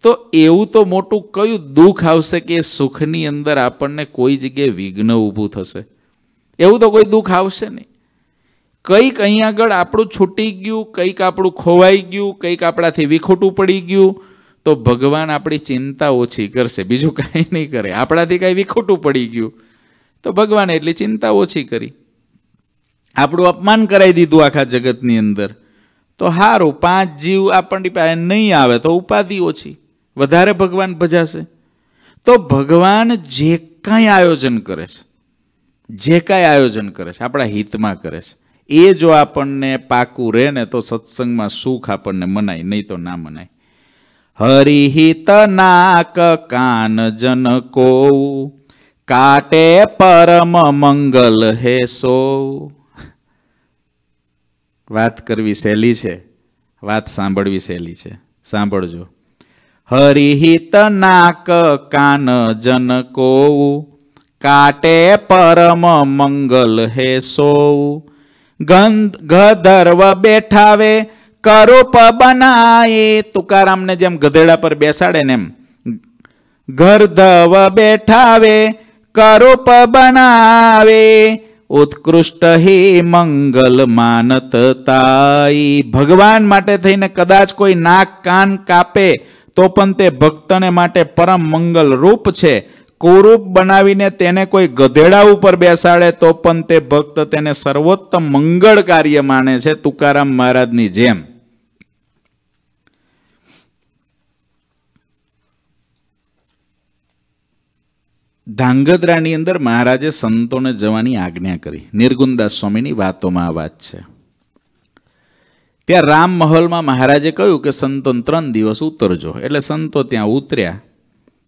તો એવું તો મોટું કયું દુઃખ આવશે કે એ સુખની અંદર આપણને કોઈ જગ્યાએ વિઘ્ન ઊભું થશે એવું તો કોઈ દુઃખ આવશે નહીં કંઈક અહીં આગળ આપણું છૂટી ગયું કંઈક આપણું ખોવાઈ ગયું કંઈક આપણાથી વિખોટું પડી ગયું તો ભગવાન આપણી ચિંતા ઓછી કરશે બીજું કાંઈ નહીં કરે આપણાથી કાંઈ વિખોટું પડી ગયું તો ભગવાને એટલી ચિંતા ઓછી કરી આપણું અપમાન કરાવી દીધું આખા જગતની અંદર તો સારું પાંચ જીવ આપણી પાસે નહીં આવે તો ઉપાધિ ઓછી વધારે ભગવાન ભજાશે તો ભગવાન જે કાંઈ આયોજન કરે છે જે કાંઈ આયોજન કરે છે આપણા હિતમાં કરે છે એ જો આપણને પાકું રહે ને તો સત્સંગમાં સુખ આપણને મનાય નહીં તો ના મનાય હરિહિત નાક કાન જન કો કાટે પરમ મંગલ હે સો વાત કરવી સહેલી છે વાત સાંભળવી સહેલી છે સાંભળજો હરિહિત નાક કાન જન કો કાટે પરમ મંગલ હે સો ગંધ ગધર્વ બેઠાવે કરૂપ બનાય તુકારામને જેમ ગધેડા પર બેસાડે ને એમ ગર્ધવ બેઠાવે કરૂપ બનાવે ઉત્કૃષ્ટ હે મંગલ માનત તાઈ ભગવાન માટે થઈને કદાચ કોઈ નાક કાન કાપે તો પણ તે ભક્તને માટે પરમ મંગલ રૂપ છે કુરૂપ બનાવીને તેને કોઈ ગધેડા ઉપર બેસાડે તો પણ તે ભક્ત તેને સર્વોત્તમ મંગળ કાર્ય માને છે તુકારામ મહારાજની જેમ ધાંગધ્રાની અંદર મહારાજે સંતોને જવાની આજ્ઞા કરી નિર્ગુણદાસ સ્વામીની વાતોમાં આ વાત છે ત્યાં રામ મહલમાં મહારાજે કહ્યું કે સંતોને ત્રણ દિવસ ઉતરજો એટલે સંતો ત્યાં ઉતર્યા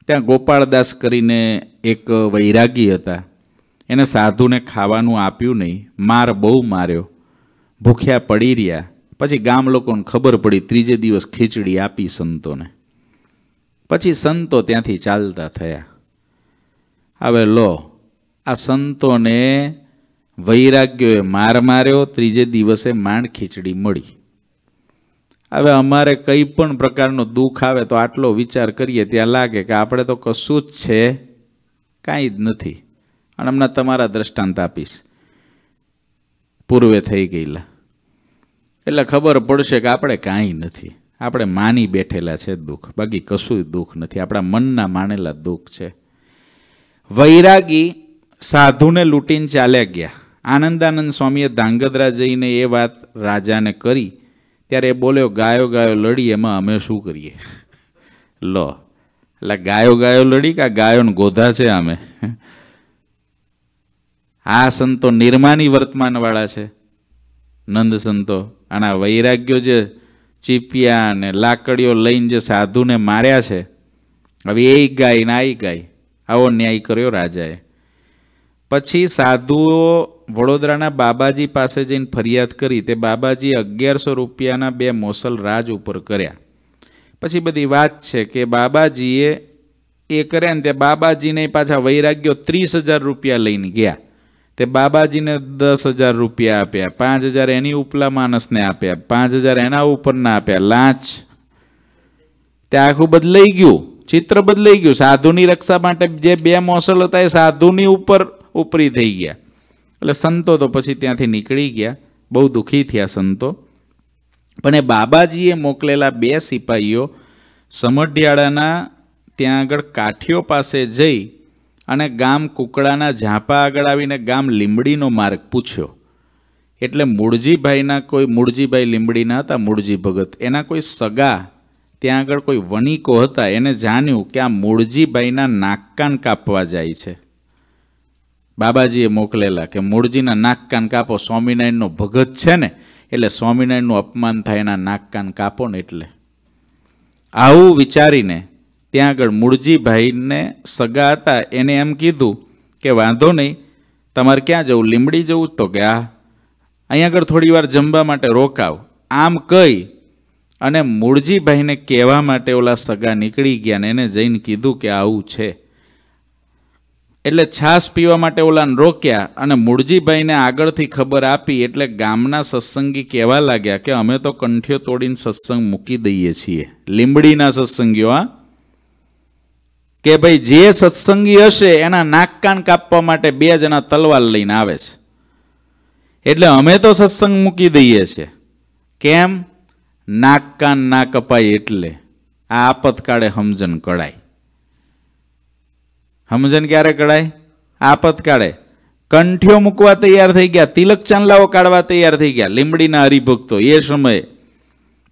ત્યાં ગોપાળદાસ કરીને એક વૈરાગી હતા એને સાધુને ખાવાનું આપ્યું નહીં માર બહુ માર્યો ભૂખ્યા પડી રહ્યા પછી ગામ લોકોને ખબર પડી ત્રીજે દિવસ ખીચડી આપી સંતોને પછી સંતો ત્યાંથી ચાલતા થયા હવે લો આ સંતોને વૈરાગ્યોએ માર માર્યો ત્રીજે દિવસે માંડ ખીચડી મળી હવે અમારે કંઈ પણ પ્રકારનો દુઃખ આવે તો આટલો વિચાર કરીએ ત્યાં લાગે કે આપણે તો કશું જ છે કાંઈ જ નથી અને હમણાં તમારા દ્રષ્ટાંત આપીશ પૂર્વે થઈ ગયેલા એટલે ખબર પડશે કે આપણે કાંઈ નથી આપણે માની બેઠેલા છે દુઃખ બાકી કશું દુઃખ નથી આપણા મનના માનેલા દુઃખ છે વૈરાગી સાધુને લૂંટીને ચાલ્યા ગયા આનંદાનંદ સ્વામીએ ધાંગધ્રા જઈને એ વાત રાજાને કરી ત્યારે એ બોલ્યો ગાયો ગાયો લડી એમાં અમે શું કરીએ લો એટલે ગાયો ગાયો લડી કે આ ગાયોને ગોધા છે અમે આ સંતો નિર્માની વર્તમાનવાળા છે નંદ સંતો અને આ વૈરાગ્યો જે ચીપિયા અને લાકડીઓ લઈને જે સાધુને માર્યા છે હવે એ ગાય ને આ ગાય આવો ન્યાય કર્યો રાજાએ પછી સાધુઓ વડોદરાના બાબાજી પાસે જઈને ફરિયાદ કરી તે બાબાજી અગિયારસો રૂપિયાના બે મોસલ રાજ ઉપર કર્યા પછી બધી વાત છે કે બાબાજીએ એ કર્યા ને તે બાબાજીને પાછા વૈરાગ્યો ત્રીસ હજાર રૂપિયા લઈને ગયા તે બાબાજીને દસ હજાર રૂપિયા આપ્યા પાંચ હજાર એની ઉપલા માણસને આપ્યા પાંચ હજાર એના ઉપરના આપ્યા લાંચ તે આખું બદલાઈ ગયું ચિત્ર બદલાઈ ગયું સાધુની રક્ષા માટે જે બે મોસલ હતા એ સાધુની ઉપર ઉપરી થઈ ગયા એટલે સંતો તો પછી ત્યાંથી નીકળી ગયા બહુ દુઃખી થયા સંતો પણ એ બાબાજીએ મોકલેલા બે સિપાહીઓ સમઢિયાળાના ત્યાં આગળ કાઠીઓ પાસે જઈ અને ગામ કુકડાના ઝાંપા આગળ આવીને ગામ લીમડીનો માર્ગ પૂછ્યો એટલે મૂળજીભાઈના કોઈ મૂળજીભાઈ લીમડીના હતા મૂળજી ભગત એના કોઈ સગા ત્યાં આગળ કોઈ વણિકો હતા એને જાણ્યું કે આ મૂળજીભાઈના નાકકાન કાપવા જાય છે બાબાજીએ મોકલેલા કે મૂળજીના નાકકાન કાપો સ્વામિનારાયણનો ભગત છે ને એટલે સ્વામિનારાયણનું અપમાન થાય એના નાકકાન કાપો ને એટલે આવું વિચારીને ત્યાં આગળ મૂળજીભાઈને સગા હતા એને એમ કીધું કે વાંધો નહીં તમારે ક્યાં જવું લીમડી જવું તો કે આ અહીંયા આગળ થોડી વાર જમવા માટે રોકાવ આમ કહી અને મૂળજીભાઈને કહેવા માટે ઓલા સગા નીકળી ગયા ને એને જઈને કીધું કે આવું છે એટલે છાશ પીવા માટે ઓલાને રોક્યા અને મૂળજીભાઈને આગળથી ખબર આપી એટલે ગામના સત્સંગી કહેવા લાગ્યા કે અમે તો કંઠીઓ તોડીને સત્સંગ મૂકી દઈએ છીએ લીંબડીના સત્સંગીઓ આ કે ભાઈ જે સત્સંગી હશે એના નાકકાન કાપવા માટે બે જણા તલવાર લઈને આવે છે એટલે અમે તો સત્સંગ મૂકી દઈએ છીએ કેમ નાક કાન ના કપાય એટલે આ આપતકાળે સમજણ કળાય સમજણ ક્યારે કળાય આપતકાળે કંઠીઓ મૂકવા તૈયાર થઈ ગયા તિલક ચાંદલાઓ કાઢવા તૈયાર થઈ ગયા લીમડીના હરિભક્તો એ સમયે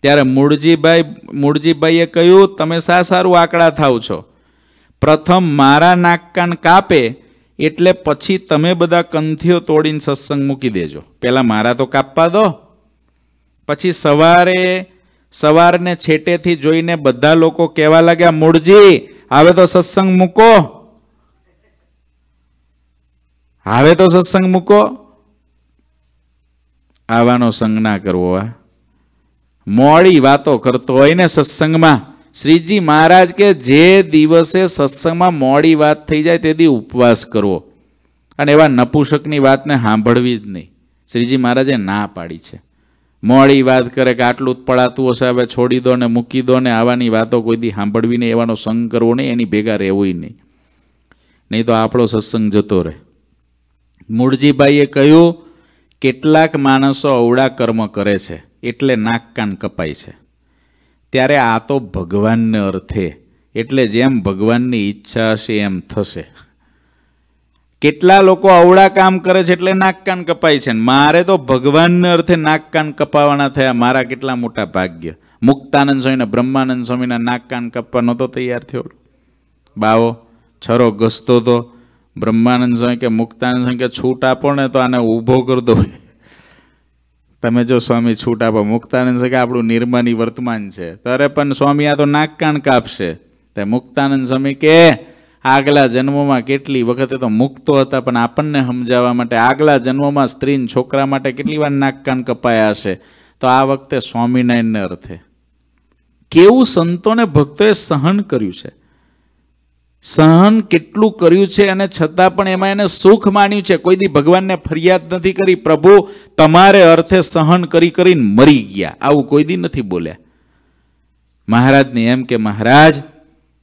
ત્યારે મૂળજીભાઈ મૂળજીભાઈએ કહ્યું તમે સા સારું આંકડા થાવ છો પ્રથમ મારા નાકકાન કાપે એટલે પછી તમે બધા કંથીઓ તોડીને સત્સંગ મૂકી દેજો પહેલાં મારા તો કાપવા દો પછી સવારે સવારને છેટેથી જોઈને બધા લોકો કહેવા લાગ્યા મૂળજી હવે તો સત્સંગ મૂકો હવે તો સત્સંગ મૂકો આવવાનો સંગ ના કરવો આ મોડી વાતો કરતો હોય ને સત્સંગમાં શ્રીજી મહારાજ કે જે દિવસે સત્સંગમાં મોડી વાત થઈ જાય તેથી ઉપવાસ કરવો અને એવા નપુસકની વાતને સાંભળવી જ નહીં શ્રીજી મહારાજે ના પાડી છે મોડી વાત કરે કે આટલું જ પડાતું હશે હવે છોડી દો ને મૂકી દો ને આવાની વાતો કોઈ દી સાંભળવી નહીં એવાનો સંગ કરવો નહીં એની ભેગા રહેવું નહીં નહીં તો આપણો સત્સંગ જતો રહે મૂળજીભાઈએ કહ્યું કેટલાક માણસો અવળા કર્મ કરે છે એટલે નાક કાન કપાય છે ત્યારે આ તો ભગવાનને અર્થે એટલે જેમ ભગવાનની ઈચ્છા હશે એમ થશે કેટલા લોકો અવળા કામ કરે છે એટલે નાકકાન કપાય છે મારે તો ભગવાનને અર્થે નાક કપાવાના થયા મારા કેટલા મોટા ભાગ્ય મુક્તાનંદ સ્વામીના બ્રહ્માનંદ સ્વામીના નાકકાન કાન કપવા નહોતો તૈયાર થયો બાવો છરો ઘસતો તો બ્રહ્માનંદ સ્વામી કે મુક્તાનંદ સ્વામી કે છૂટ આપો ને તો આને ઊભો કરતો દો તમે જો સ્વામી છૂટ આપો મુક્તાનંદ સ્વામી આપણું નિર્માની વર્તમાન છે તો પણ સ્વામી આ તો નાક કાપશે તે મુક્તાનંદ સ્વામી કે આગલા જન્મમાં કેટલી વખતે તો મુક્તો હતા પણ આપણને સમજાવવા માટે આગલા જન્મમાં સ્ત્રીને છોકરા માટે કેટલી વાર નાકકાન કપાયા હશે તો આ વખતે સ્વામિનારાયણને અર્થે કેવું સંતોને ભક્તોએ સહન કર્યું છે સહન કેટલું કર્યું છે અને છતાં પણ એમાં એને સુખ માન્યું છે કોઈ દી ભગવાનને ફરિયાદ નથી કરી પ્રભુ તમારે અર્થે સહન કરી કરીને મરી ગયા આવું કોઈ દી નથી બોલ્યા મહારાજને એમ કે મહારાજ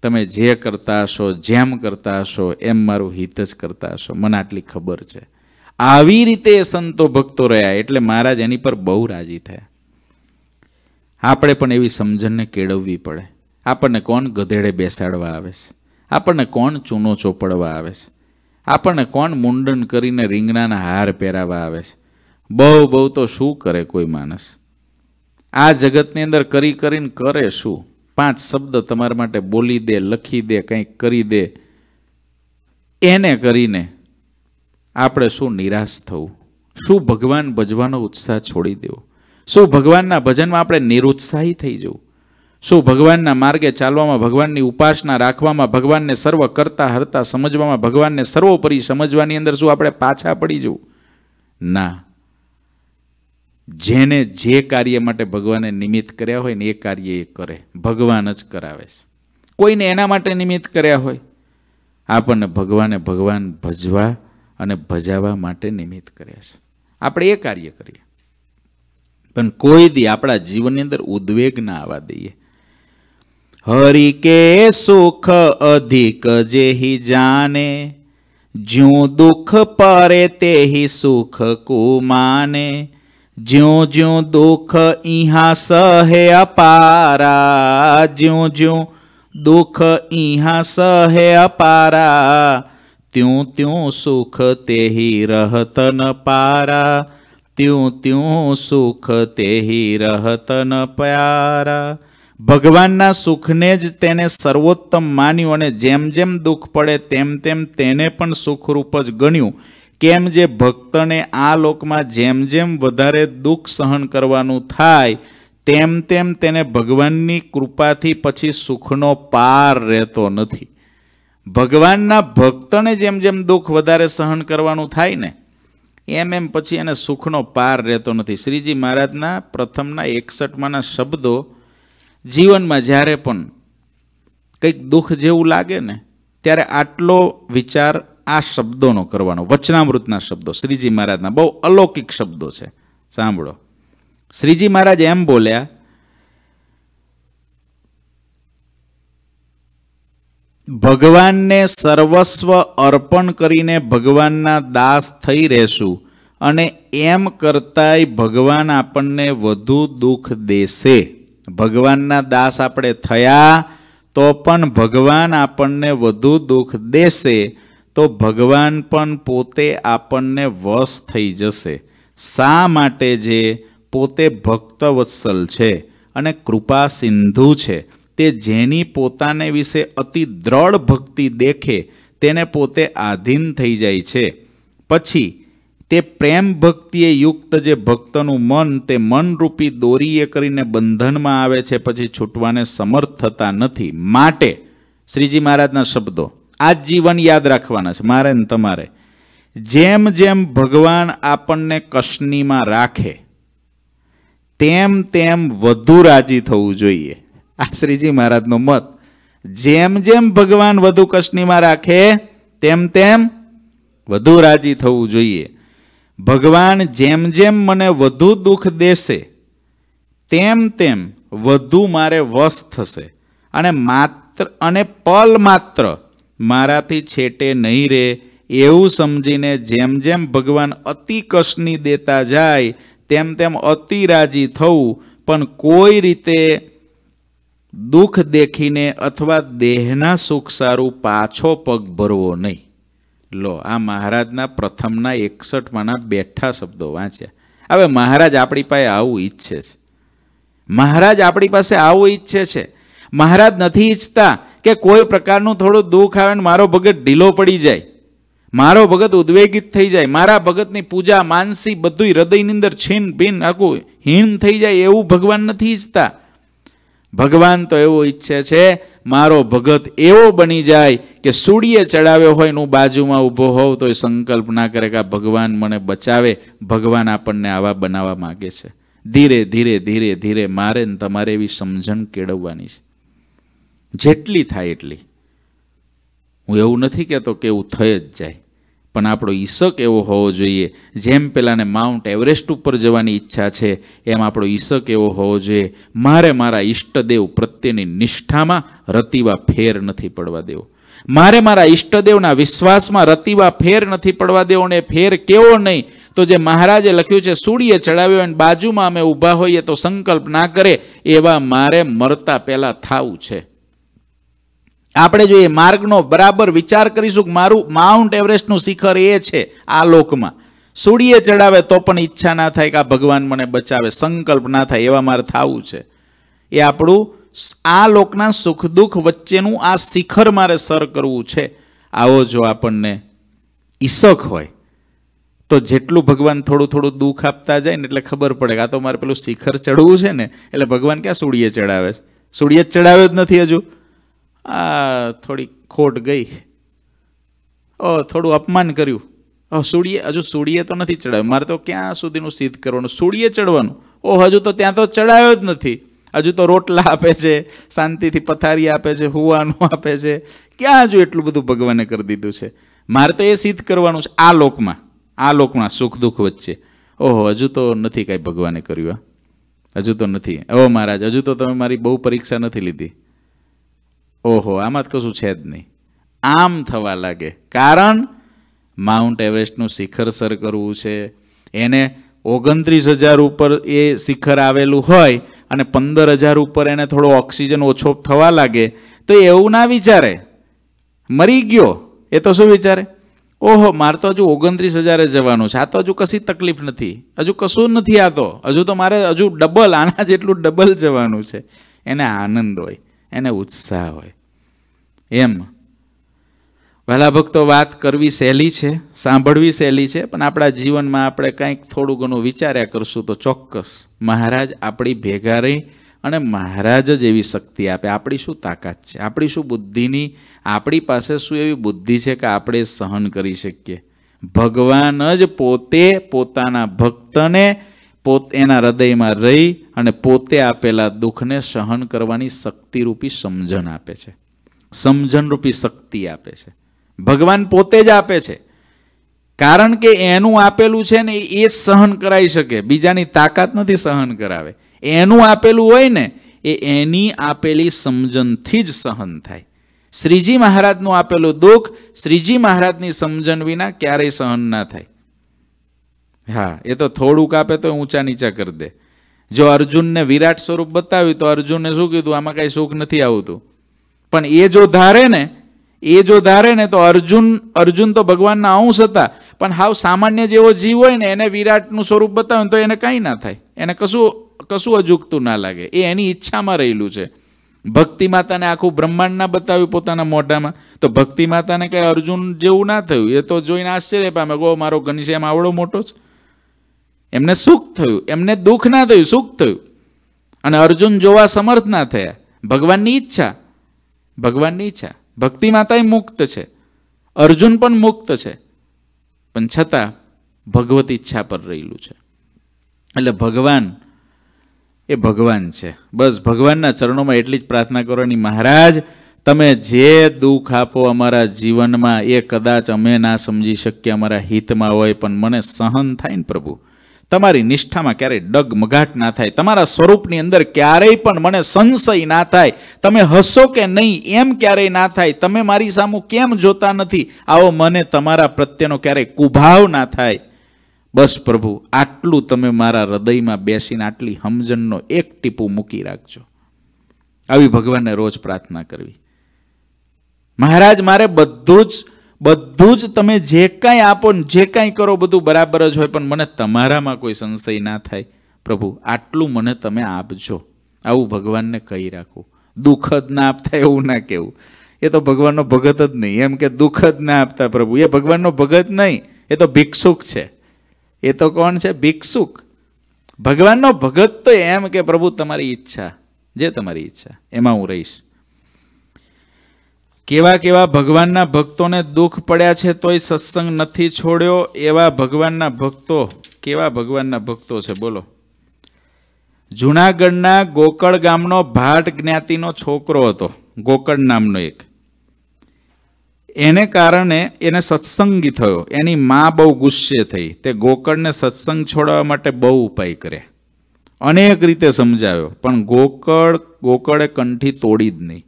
તમે જે કરતા હશો જેમ કરતા હશો એમ મારું હિત જ કરતા હશો મને આટલી ખબર છે આવી રીતે એ સંતો ભક્તો રહ્યા એટલે મહારાજ એની પર બહુ રાજી થયા આપણે પણ એવી સમજણને કેળવવી પડે આપણને કોણ ગધેડે બેસાડવા આવે છે આપણને કોણ ચૂનો ચોપડવા આવે છે આપણને કોણ મુંડન કરીને રીંગણાના હાર પહેરાવવા આવે છે બહુ બહુ તો શું કરે કોઈ માણસ આ જગતની અંદર કરી કરીને કરે શું પાંચ શબ્દ તમારા માટે બોલી દે લખી દે કંઈક કરી દે એને કરીને આપણે શું નિરાશ થવું શું ભગવાન ભજવાનો ઉત્સાહ છોડી દેવો શું ભગવાનના ભજનમાં આપણે નિરુત્સાહી થઈ જવું શું ભગવાનના માર્ગે ચાલવામાં ભગવાનની ઉપાસના રાખવામાં ભગવાનને સર્વ કરતા હરતા સમજવામાં ભગવાનને સર્વોપરી સમજવાની અંદર શું આપણે પાછા પડી જવું ના જેને જે કાર્ય માટે ભગવાને નિમિત્ત કર્યા હોય ને એ કાર્ય એ કરે ભગવાન જ કરાવે છે કોઈને એના માટે નિમિત્ત કર્યા હોય આપણને ભગવાને ભગવાન ભજવા અને ભજાવા માટે નિમિત્ત કર્યા છે આપણે એ કાર્ય કરીએ પણ કોઈ દી આપણા જીવનની અંદર ઉદ્વેગ ના આવવા દઈએ હરિ કે સુખ અધિક જેહી જાને જ્યું દુઃખ પરે તેહી સુખ કુમાને માને જ્યો જ્યો દુઃખ ઈહા સહે અપારા જ્યો જ્યો દુઃખ ઈહા સહે અપારા ત્યું ત્યું સુખ તેહી રહતન પારા ત્યું ત્યું સુખ તેહી રહતન પ્યારા ભગવાનના સુખને જ તેને સર્વોત્તમ માન્યું અને જેમ જેમ દુઃખ પડે તેમ તેમ તેને પણ સુખરૂપ જ ગણ્યું કેમ જે ભક્તને આ લોકમાં જેમ જેમ વધારે દુઃખ સહન કરવાનું થાય તેમ તેમ તેને ભગવાનની કૃપાથી પછી સુખનો પાર રહેતો નથી ભગવાનના ભક્તને જેમ જેમ દુઃખ વધારે સહન કરવાનું થાય ને એમ એમ પછી એને સુખનો પાર રહેતો નથી શ્રીજી મહારાજના પ્રથમના એકસઠમાંના શબ્દો જીવનમાં જ્યારે પણ કંઈક દુઃખ જેવું લાગે ને ત્યારે આટલો વિચાર આ શબ્દોનો કરવાનો વચનામૃતના શબ્દો શ્રીજી મહારાજના બહુ અલૌકિક શબ્દો છે સાંભળો શ્રીજી મહારાજ એમ બોલ્યા ભગવાનને સર્વસ્વ અર્પણ કરીને ભગવાનના દાસ થઈ રહેશું અને એમ કરતાંય ભગવાન આપણને વધુ દુઃખ દેશે ભગવાનના દાસ આપણે થયા તો પણ ભગવાન આપણને વધુ દુઃખ દેશે તો ભગવાન પણ પોતે આપણને વશ થઈ જશે શા માટે જે પોતે ભક્તવત્સલ છે અને કૃપા સિંધુ છે તે જેની પોતાને વિશે અતિ દ્રઢ ભક્તિ દેખે તેને પોતે આધીન થઈ જાય છે પછી તે પ્રેમ ભક્તિએ યુક્ત જે ભક્તનું મન તે મનરૂપી દોરીએ કરીને બંધનમાં આવે છે પછી છૂટવાને સમર્થ થતા નથી માટે શ્રીજી મહારાજના શબ્દો આ જીવન યાદ રાખવાના છે મારે ને તમારે જેમ જેમ ભગવાન આપણને કશનીમાં રાખે તેમ તેમ વધુ રાજી થવું જોઈએ આ શ્રીજી મહારાજનો મત જેમ જેમ ભગવાન વધુ કશનીમાં રાખે તેમ તેમ વધુ રાજી થવું જોઈએ ભગવાન જેમ જેમ મને વધુ દુઃખ દેશે તેમ તેમ વધુ મારે વશ થશે અને માત્ર અને પલ માત્ર મારાથી છેટે નહીં રહે એવું સમજીને જેમ જેમ ભગવાન અતિ કશની દેતા જાય તેમ તેમ અતિ રાજી થવું પણ કોઈ રીતે દુઃખ દેખીને અથવા દેહના સુખ સારું પાછો પગ ભરવો નહીં લો આ મહારાજના પ્રથમના એકસઠમાંના બેઠા શબ્દો વાંચ્યા હવે મહારાજ આપણી પાસે આવું ઈચ્છે છે મહારાજ આપણી પાસે આવું ઈચ્છે છે મહારાજ નથી ઈચ્છતા કે કોઈ પ્રકારનું થોડું દુઃખ આવે ને મારો ભગત ઢીલો પડી જાય મારો ભગત ઉદ્વેગિત થઈ જાય મારા ભગતની પૂજા માનસી બધું હૃદયની અંદર છીન ભીન આખું હીન થઈ જાય એવું ભગવાન નથી ઈચ્છતા ભગવાન તો એવું ઈચ્છે છે મારો ભગત એવો બની જાય કે સૂર્ય ચડાવ્યો હોય હું બાજુમાં ઊભો હોઉં તો એ સંકલ્પ ના કરે કે આ ભગવાન મને બચાવે ભગવાન આપણને આવા બનાવવા માગે છે ધીરે ધીરે ધીરે ધીરે મારે ને તમારે એવી સમજણ કેળવવાની છે જેટલી થાય એટલી હું એવું નથી કહેતો કે એવું થઈ જ જાય પણ આપણો ઈસક એવો હોવો જોઈએ જેમ પેલાને માઉન્ટ એવરેસ્ટ ઉપર જવાની ઈચ્છા છે એમ આપણો ઈસક એવો હોવો જોઈએ મારે મારા ઈષ્ટદેવ પ્રત્યેની નિષ્ઠામાં રતિવા ફેર નથી પડવા દેવો મારે મારા ઈષ્ટદેવના વિશ્વાસમાં રતિવા ફેર નથી પડવા દેવો ને ફેર કેવો નહીં તો જે મહારાજે લખ્યું છે સૂર્ય ચડાવ્યો અને બાજુમાં અમે ઊભા હોઈએ તો સંકલ્પ ના કરે એવા મારે મરતા પહેલાં થાવું છે આપણે જોઈએ માર્ગનો બરાબર વિચાર કરીશું કે મારું માઉન્ટ એવરેસ્ટનું શિખર એ છે આ લોકમાં સૂર્ય ચડાવે તો પણ ઈચ્છા ના થાય કે આ ભગવાન મને બચાવે સંકલ્પ ના થાય એવા મારે થવું છે એ આપણું આ લોકના સુખ દુઃખ વચ્ચેનું આ શિખર મારે સર કરવું છે આવો જો આપણને ઈસક હોય તો જેટલું ભગવાન થોડું થોડું દુઃખ આપતા જાય ને એટલે ખબર પડે કે આ તો મારે પેલું શિખર ચડવું છે ને એટલે ભગવાન ક્યાં સૂર્ય ચડાવે સૂર્ય જ ચડાવ્યો જ નથી હજુ આ થોડી ખોટ ગઈ ઓ થોડું અપમાન કર્યું સૂળીએ હજુ સૂળીએ તો નથી ચડાવ્યું મારે તો ક્યાં સુધીનું સિદ્ધ કરવાનું સૂડીએ ચડવાનું ઓ હજુ તો ત્યાં તો ચડાયો જ નથી હજુ તો રોટલા આપે છે શાંતિથી પથારી આપે છે હુવાનું આપે છે ક્યાં હજુ એટલું બધું ભગવાને કરી દીધું છે મારે તો એ સિદ્ધ કરવાનું છે આ લોકમાં આ લોકમાં સુખ દુઃખ વચ્ચે ઓહો હજુ તો નથી કાંઈ ભગવાને કર્યું આ હજુ તો નથી ઓ મહારાજ હજુ તો તમે મારી બહુ પરીક્ષા નથી લીધી ઓહો આમાં જ કશું છે જ નહીં આમ થવા લાગે કારણ માઉન્ટ એવરેસ્ટનું શિખર સર કરવું છે એને ઓગણત્રીસ હજાર ઉપર એ શિખર આવેલું હોય અને પંદર હજાર ઉપર એને થોડો ઓક્સિજન ઓછો થવા લાગે તો એવું ના વિચારે મરી ગયો એ તો શું વિચારે ઓહો મારે તો હજુ ઓગણત્રીસ હજારે જવાનું છે આ તો હજુ કશી તકલીફ નથી હજુ કશું નથી આ તો હજુ તો મારે હજુ ડબલ આના જેટલું ડબલ જવાનું છે એને આનંદ હોય એને ઉત્સાહ હોય એમ વહેલા ભક્તો વાત કરવી સહેલી છે સાંભળવી સહેલી છે પણ આપણા જીવનમાં આપણે કંઈક થોડું ઘણું વિચાર્યા કરશું તો ચોક્કસ મહારાજ આપણી ભેગા રહી અને મહારાજ જ એવી શક્તિ આપે આપણી શું તાકાત છે આપણી શું બુદ્ધિની આપણી પાસે શું એવી બુદ્ધિ છે કે આપણે સહન કરી શકીએ ભગવાન જ પોતે પોતાના ભક્તને પોત એના હૃદયમાં રહી અને પોતે આપેલા દુઃખને સહન કરવાની શક્તિરૂપી સમજણ આપે છે સમજણરૂપી શક્તિ આપે છે ભગવાન પોતે જ આપે છે કારણ કે એનું આપેલું છે ને એ જ સહન કરાવી શકે બીજાની તાકાત નથી સહન કરાવે એનું આપેલું હોય ને એ એની આપેલી સમજણથી જ સહન થાય શ્રીજી મહારાજનું આપેલું દુઃખ શ્રીજી મહારાજની સમજણ વિના ક્યારેય સહન ના થાય હા એ તો થોડુંક આપે તો ઊંચા નીચા કરી દે જો અર્જુનને વિરાટ સ્વરૂપ બતાવ્યું તો અર્જુનને શું કીધું આમાં કાંઈ સુખ નથી આવતું પણ એ જો ધારે ને એ જો ધારે ને તો અર્જુન અર્જુન તો ભગવાનના અંશ હતા પણ હાવ સામાન્ય જેવો જીવ હોય ને એને વિરાટનું સ્વરૂપ બતાવે તો એને કાંઈ ના થાય એને કશું કશું અજુકતું ના લાગે એ એની ઈચ્છામાં રહેલું છે ભક્તિ માતાને આખું બ્રહ્માંડના બતાવ્યું પોતાના મોઢામાં તો ભક્તિ માતાને કંઈ અર્જુન જેવું ના થયું એ તો જોઈને આશ્ચર્ય પામે ગો મારો ઘનશ્યામ આવડો મોટો છે એમને સુખ થયું એમને દુઃખ ના થયું સુખ થયું અને અર્જુન જોવા સમર્થ ના થયા ભગવાનની ઈચ્છા ભગવાનની ઈચ્છા ભક્તિ માતા મુક્ત છે અર્જુન પણ મુક્ત છે પણ છતાં ભગવત ઈચ્છા પર રહેલું છે એટલે ભગવાન એ ભગવાન છે બસ ભગવાનના ચરણોમાં એટલી જ પ્રાર્થના કરવાની મહારાજ તમે જે દુઃખ આપો અમારા જીવનમાં એ કદાચ અમે ના સમજી શકીએ અમારા હિતમાં હોય પણ મને સહન થાય ને પ્રભુ તમારી નિષ્ઠામાં ક્યારેય ડગમઘાટ ના થાય તમારા સ્વરૂપની અંદર ક્યારેય પણ મને સંશય ના થાય તમે હસો કે નહીં એમ ક્યારેય ના થાય તમે મારી સામે કેમ જોતા નથી આવો મને તમારા પ્રત્યેનો ક્યારેય કુભાવ ના થાય બસ પ્રભુ આટલું તમે મારા હૃદયમાં બેસીને આટલી હમજનનો એક ટીપું મૂકી રાખજો આવી ભગવાનને રોજ પ્રાર્થના કરવી મહારાજ મારે બધું જ બધું જ તમે જે કાંઈ આપો ને જે કાંઈ કરો બધું બરાબર જ હોય પણ મને તમારામાં કોઈ સંશય ના થાય પ્રભુ આટલું મને તમે આપજો આવું ભગવાનને કહી રાખું દુઃખ જ ના આપતા એવું ના કહેવું એ તો ભગવાનનો ભગત જ નહીં એમ કે દુઃખ જ ના આપતા પ્રભુ એ ભગવાનનો ભગત નહીં એ તો ભિક્ષુક છે એ તો કોણ છે ભિક્ષુક ભગવાનનો ભગત તો એમ કે પ્રભુ તમારી ઈચ્છા જે તમારી ઈચ્છા એમાં હું રહીશ કેવા કેવા ભગવાનના ભક્તોને દુઃખ પડ્યા છે તોય સત્સંગ નથી છોડ્યો એવા ભગવાનના ભક્તો કેવા ભગવાનના ભક્તો છે બોલો જુનાગઢના ગોકળ ગામનો ભાટ જ્ઞાતિનો છોકરો હતો ગોકળ નામનો એક એને કારણે એને સત્સંગી થયો એની મા બહુ ગુસ્સે થઈ તે ગોકળને સત્સંગ છોડાવવા માટે બહુ ઉપાય કર્યા અનેક રીતે સમજાવ્યો પણ ગોકળ ગોકળે કંઠી તોડી જ નહીં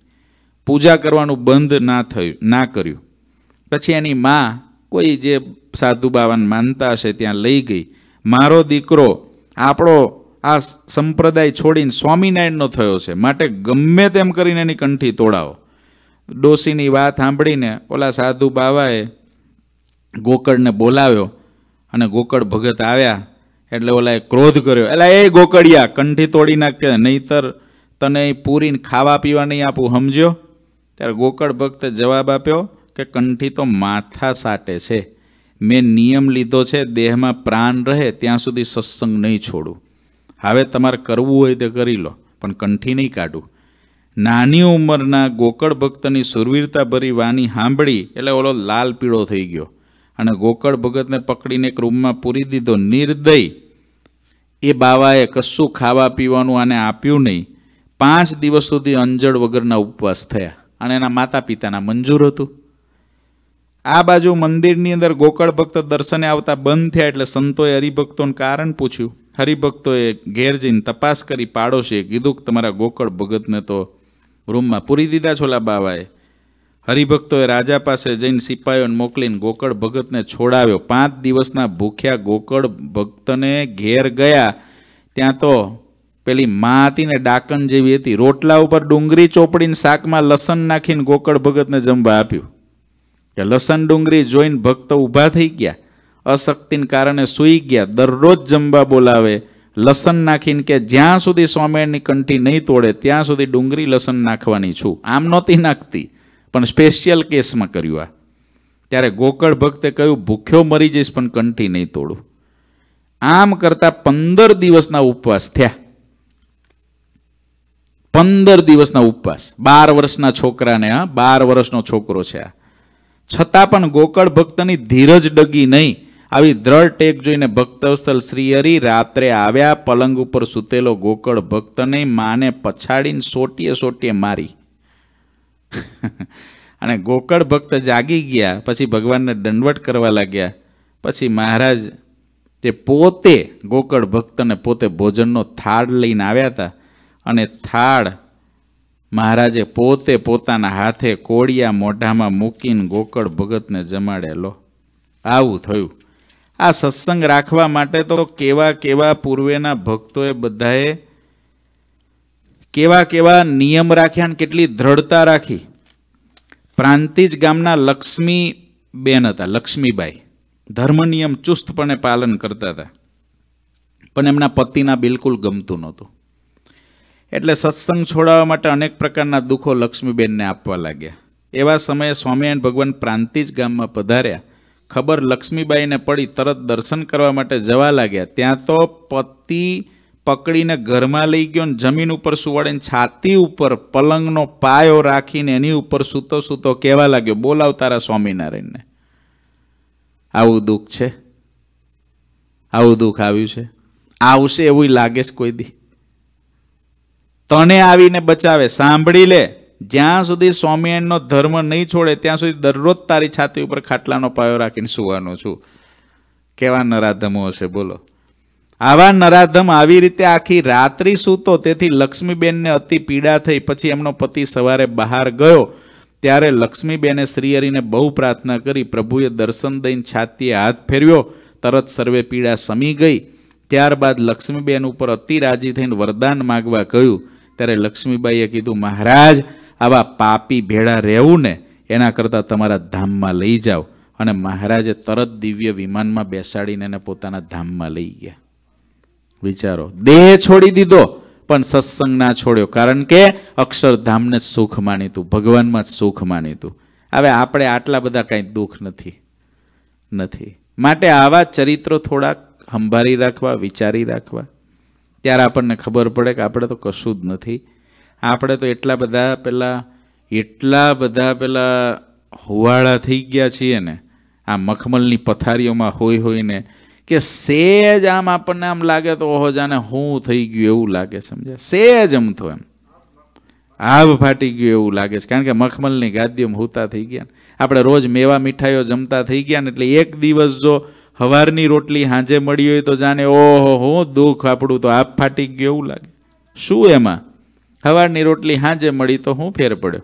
પૂજા કરવાનું બંધ ના થયું ના કર્યું પછી એની મા કોઈ જે સાધુ બાવાને માનતા હશે ત્યાં લઈ ગઈ મારો દીકરો આપણો આ સંપ્રદાય છોડીને સ્વામિનારાયણનો થયો છે માટે ગમે તેમ કરીને એની કંઠી તોડાવો ડોસીની વાત સાંભળીને ઓલા સાધુ બાવાએ ગોકળને બોલાવ્યો અને ગોકળ ભગત આવ્યા એટલે ઓલાએ ક્રોધ કર્યો એટલે એ ગોકળિયા કંઠી તોડી નાખે નહીતર તને પૂરીને ખાવા પીવા નહીં આપું સમજ્યો ત્યારે ગોકળ ભક્ત જવાબ આપ્યો કે કંઠી તો માથા સાટે છે મેં નિયમ લીધો છે દેહમાં પ્રાણ રહે ત્યાં સુધી સત્સંગ નહીં છોડું હવે તમારે કરવું હોય તે કરી લો પણ કંઠી નહીં કાઢું નાની ઉંમરના ગોકળ ભક્તની સુરવીરતા ભરી વાની સાંભળી એટલે ઓલો લાલ પીળો થઈ ગયો અને ગોકળ ભગતને પકડીને એક રૂમમાં પૂરી દીધો નિર્દય એ બાવાએ કશું ખાવા પીવાનું આને આપ્યું નહીં પાંચ દિવસ સુધી અંજળ વગરના ઉપવાસ થયા અને એના માતા પિતાના મંજૂર હતું આ બાજુ મંદિરની અંદર ગોકળ ભક્ત દર્શને આવતા બંધ થયા એટલે સંતોએ હરિભક્તોને કારણ પૂછ્યું હરિભક્તોએ ઘેર જઈને તપાસ કરી પાડોશીએ કીધું કે તમારા ગોકળ ભગતને તો રૂમમાં પૂરી દીધા છોલા બાવાએ હરિભક્તોએ રાજા પાસે જઈને સિપાહીઓને મોકલીને ગોકળ ભગતને છોડાવ્યો પાંચ દિવસના ભૂખ્યા ગોકળ ભક્તને ઘેર ગયા ત્યાં તો પેલી મા હતી ને જેવી હતી રોટલા ઉપર ડુંગળી ચોપડીને શાકમાં લસણ નાખીને ગોકળ ભગતને જમવા આપ્યું કે લસણ ડુંગળી જોઈને ભક્ત ઊભા થઈ ગયા અશક્તિને કારણે સૂઈ ગયા દરરોજ જમવા બોલાવે લસણ નાખીને કે જ્યાં સુધી સ્વામિયાળની કંઠી નહીં તોડે ત્યાં સુધી ડુંગળી લસણ નાખવાની છું આમ નહોતી નાખતી પણ સ્પેશિયલ કેસમાં કર્યું આ ત્યારે ગોકળ ભક્તે કહ્યું ભૂખ્યો મરી જઈશ પણ કંઠી નહીં તોડું આમ કરતાં પંદર દિવસના ઉપવાસ થયા પંદર દિવસના ઉપવાસ બાર વર્ષના છોકરાને આ બાર વર્ષનો છોકરો છે આ છતાં પણ ગોકળ ભક્તની ધીરજ ડગી નહીં આવી દ્રઢ ટેક જોઈને ભક્તસ્થલ શ્રીહરિ રાત્રે આવ્યા પલંગ ઉપર સૂતેલો ગોકળ ભક્તને માને પછાડીને સોટીએ સોટીએ મારી અને ગોકળ ભક્ત જાગી ગયા પછી ભગવાનને દંડવટ કરવા લાગ્યા પછી મહારાજ જે પોતે ગોકળ ભક્તને પોતે ભોજનનો થાળ લઈને આવ્યા હતા અને થાળ મહારાજે પોતે પોતાના હાથે કોળિયા મોઢામાં મૂકીને ગોકળ ભગતને જમાડેલો આવું થયું આ સત્સંગ રાખવા માટે તો કેવા કેવા પૂર્વેના ભક્તોએ બધાએ કેવા કેવા નિયમ રાખ્યા અને કેટલી દ્રઢતા રાખી પ્રાંતિજ ગામના લક્ષ્મી બેન હતા લક્ષ્મીબાઈ ધર્મ નિયમ ચુસ્તપણે પાલન કરતા હતા પણ એમના પતિના બિલકુલ ગમતું નહોતું એટલે સત્સંગ છોડાવવા માટે અનેક પ્રકારના દુઃખો લક્ષ્મીબેનને આપવા લાગ્યા એવા સમયે સ્વામિનારાયણ ભગવાન પ્રાંતિજ ગામમાં પધાર્યા ખબર લક્ષ્મીબાઈને પડી તરત દર્શન કરવા માટે જવા લાગ્યા ત્યાં તો પતિ પકડીને ઘરમાં લઈ ગયો ને જમીન ઉપર સુવાડીને છાતી ઉપર પલંગનો પાયો રાખીને એની ઉપર સૂતો સૂતો કહેવા લાગ્યો બોલાવ તારા સ્વામિનારાયણને આવું દુઃખ છે આવું દુઃખ આવ્યું છે આવશે એવું લાગે છે કોઈ દી તને આવીને બચાવે સાંભળી લે જ્યાં સુધી સ્વામિયાણનો ધર્મ નહીં છોડે ત્યાં સુધી દરરોજ તારી છાતી ઉપર ખાટલાનો પાયો રાખીને સુવાનો છું કેવા નરાધમો હશે બોલો આવા નરાધમ આવી રીતે આખી રાત્રિ સૂતો તેથી લક્ષ્મીબેનને અતિ પીડા થઈ પછી એમનો પતિ સવારે બહાર ગયો ત્યારે લક્ષ્મીબેને શ્રીહરિને બહુ પ્રાર્થના કરી પ્રભુએ દર્શન દઈને છાતીએ હાથ ફેરવ્યો તરત સર્વે પીડા સમી ગઈ ત્યારબાદ લક્ષ્મીબેન ઉપર અતિ રાજી થઈને વરદાન માગવા કહ્યું ત્યારે લક્ષ્મીબાઈએ કીધું મહારાજ આવા પાપી ભેળા રહેવું ને એના કરતાં તમારા ધામમાં લઈ જાઓ અને મહારાજે તરત દિવ્ય વિમાનમાં બેસાડીને એને પોતાના ધામમાં લઈ ગયા વિચારો દેહ છોડી દીધો પણ સત્સંગ ના છોડ્યો કારણ કે અક્ષરધામને સુખ માનીતું ભગવાનમાં જ સુખ માનીતું હવે આપણે આટલા બધા કાંઈ દુઃખ નથી નથી માટે આવા ચરિત્રો થોડાક સંભાળી રાખવા વિચારી રાખવા ત્યારે આપણને ખબર પડે કે આપણે તો કશું જ નથી આપણે તો એટલા બધા પહેલાં એટલા બધા પહેલાં હોવાળા થઈ ગયા છીએ ને આ મખમલની પથારીઓમાં હોય હોઈને કે સેજ આમ આપણને આમ લાગે તો ઓહો જાને હું થઈ ગયું એવું લાગે સમજે સેજ આમ તો એમ આભ ફાટી ગયું એવું લાગે છે કારણ કે મખમલની ગાદીઓમાં હોતા થઈ ગયા આપણે રોજ મેવા મીઠાઈઓ જમતા થઈ ગયા ને એટલે એક દિવસ જો હવારની રોટલી હાંજે મળી હોય તો જાણે ઓહો હો દુઃખ આપણું તો આપ ફાટી ગયું એવું લાગે શું એમાં હવારની રોટલી હાંજે મળી તો હું ફેર પડ્યો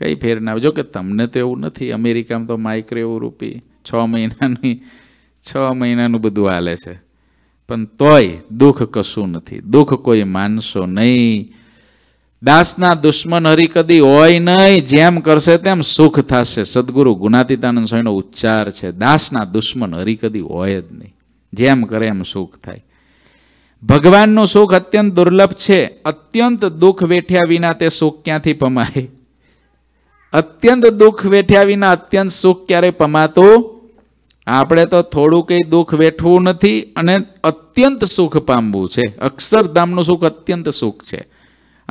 કંઈ ફેર ના જો કે તમને તો એવું નથી અમેરિકામાં તો માઇક્રોવ રૂપી છ મહિનાની છ મહિનાનું બધું હાલે છે પણ તોય દુઃખ કશું નથી દુઃખ કોઈ માનશો નહીં દાસના દુશ્મન હરિ કદી હોય નહીં જેમ કરશે તેમ સુખ થશે સદગુરુ ગુણાતીતાનંદ સ્વામીનો ઉચ્ચાર છે દાસના દુશ્મન હરિ કદી હોય જ નહીં જેમ કરે એમ સુખ થાય ભગવાનનું સુખ અત્યંત દુર્લભ છે અત્યંત દુઃખ વેઠ્યા વિના તે સુખ ક્યાંથી પમાય અત્યંત દુઃખ વેઠ્યા વિના અત્યંત સુખ ક્યારેય પમાતું આપણે તો થોડું કંઈ દુઃખ વેઠવું નથી અને અત્યંત સુખ પામવું છે અક્ષરધામનું સુખ અત્યંત સુખ છે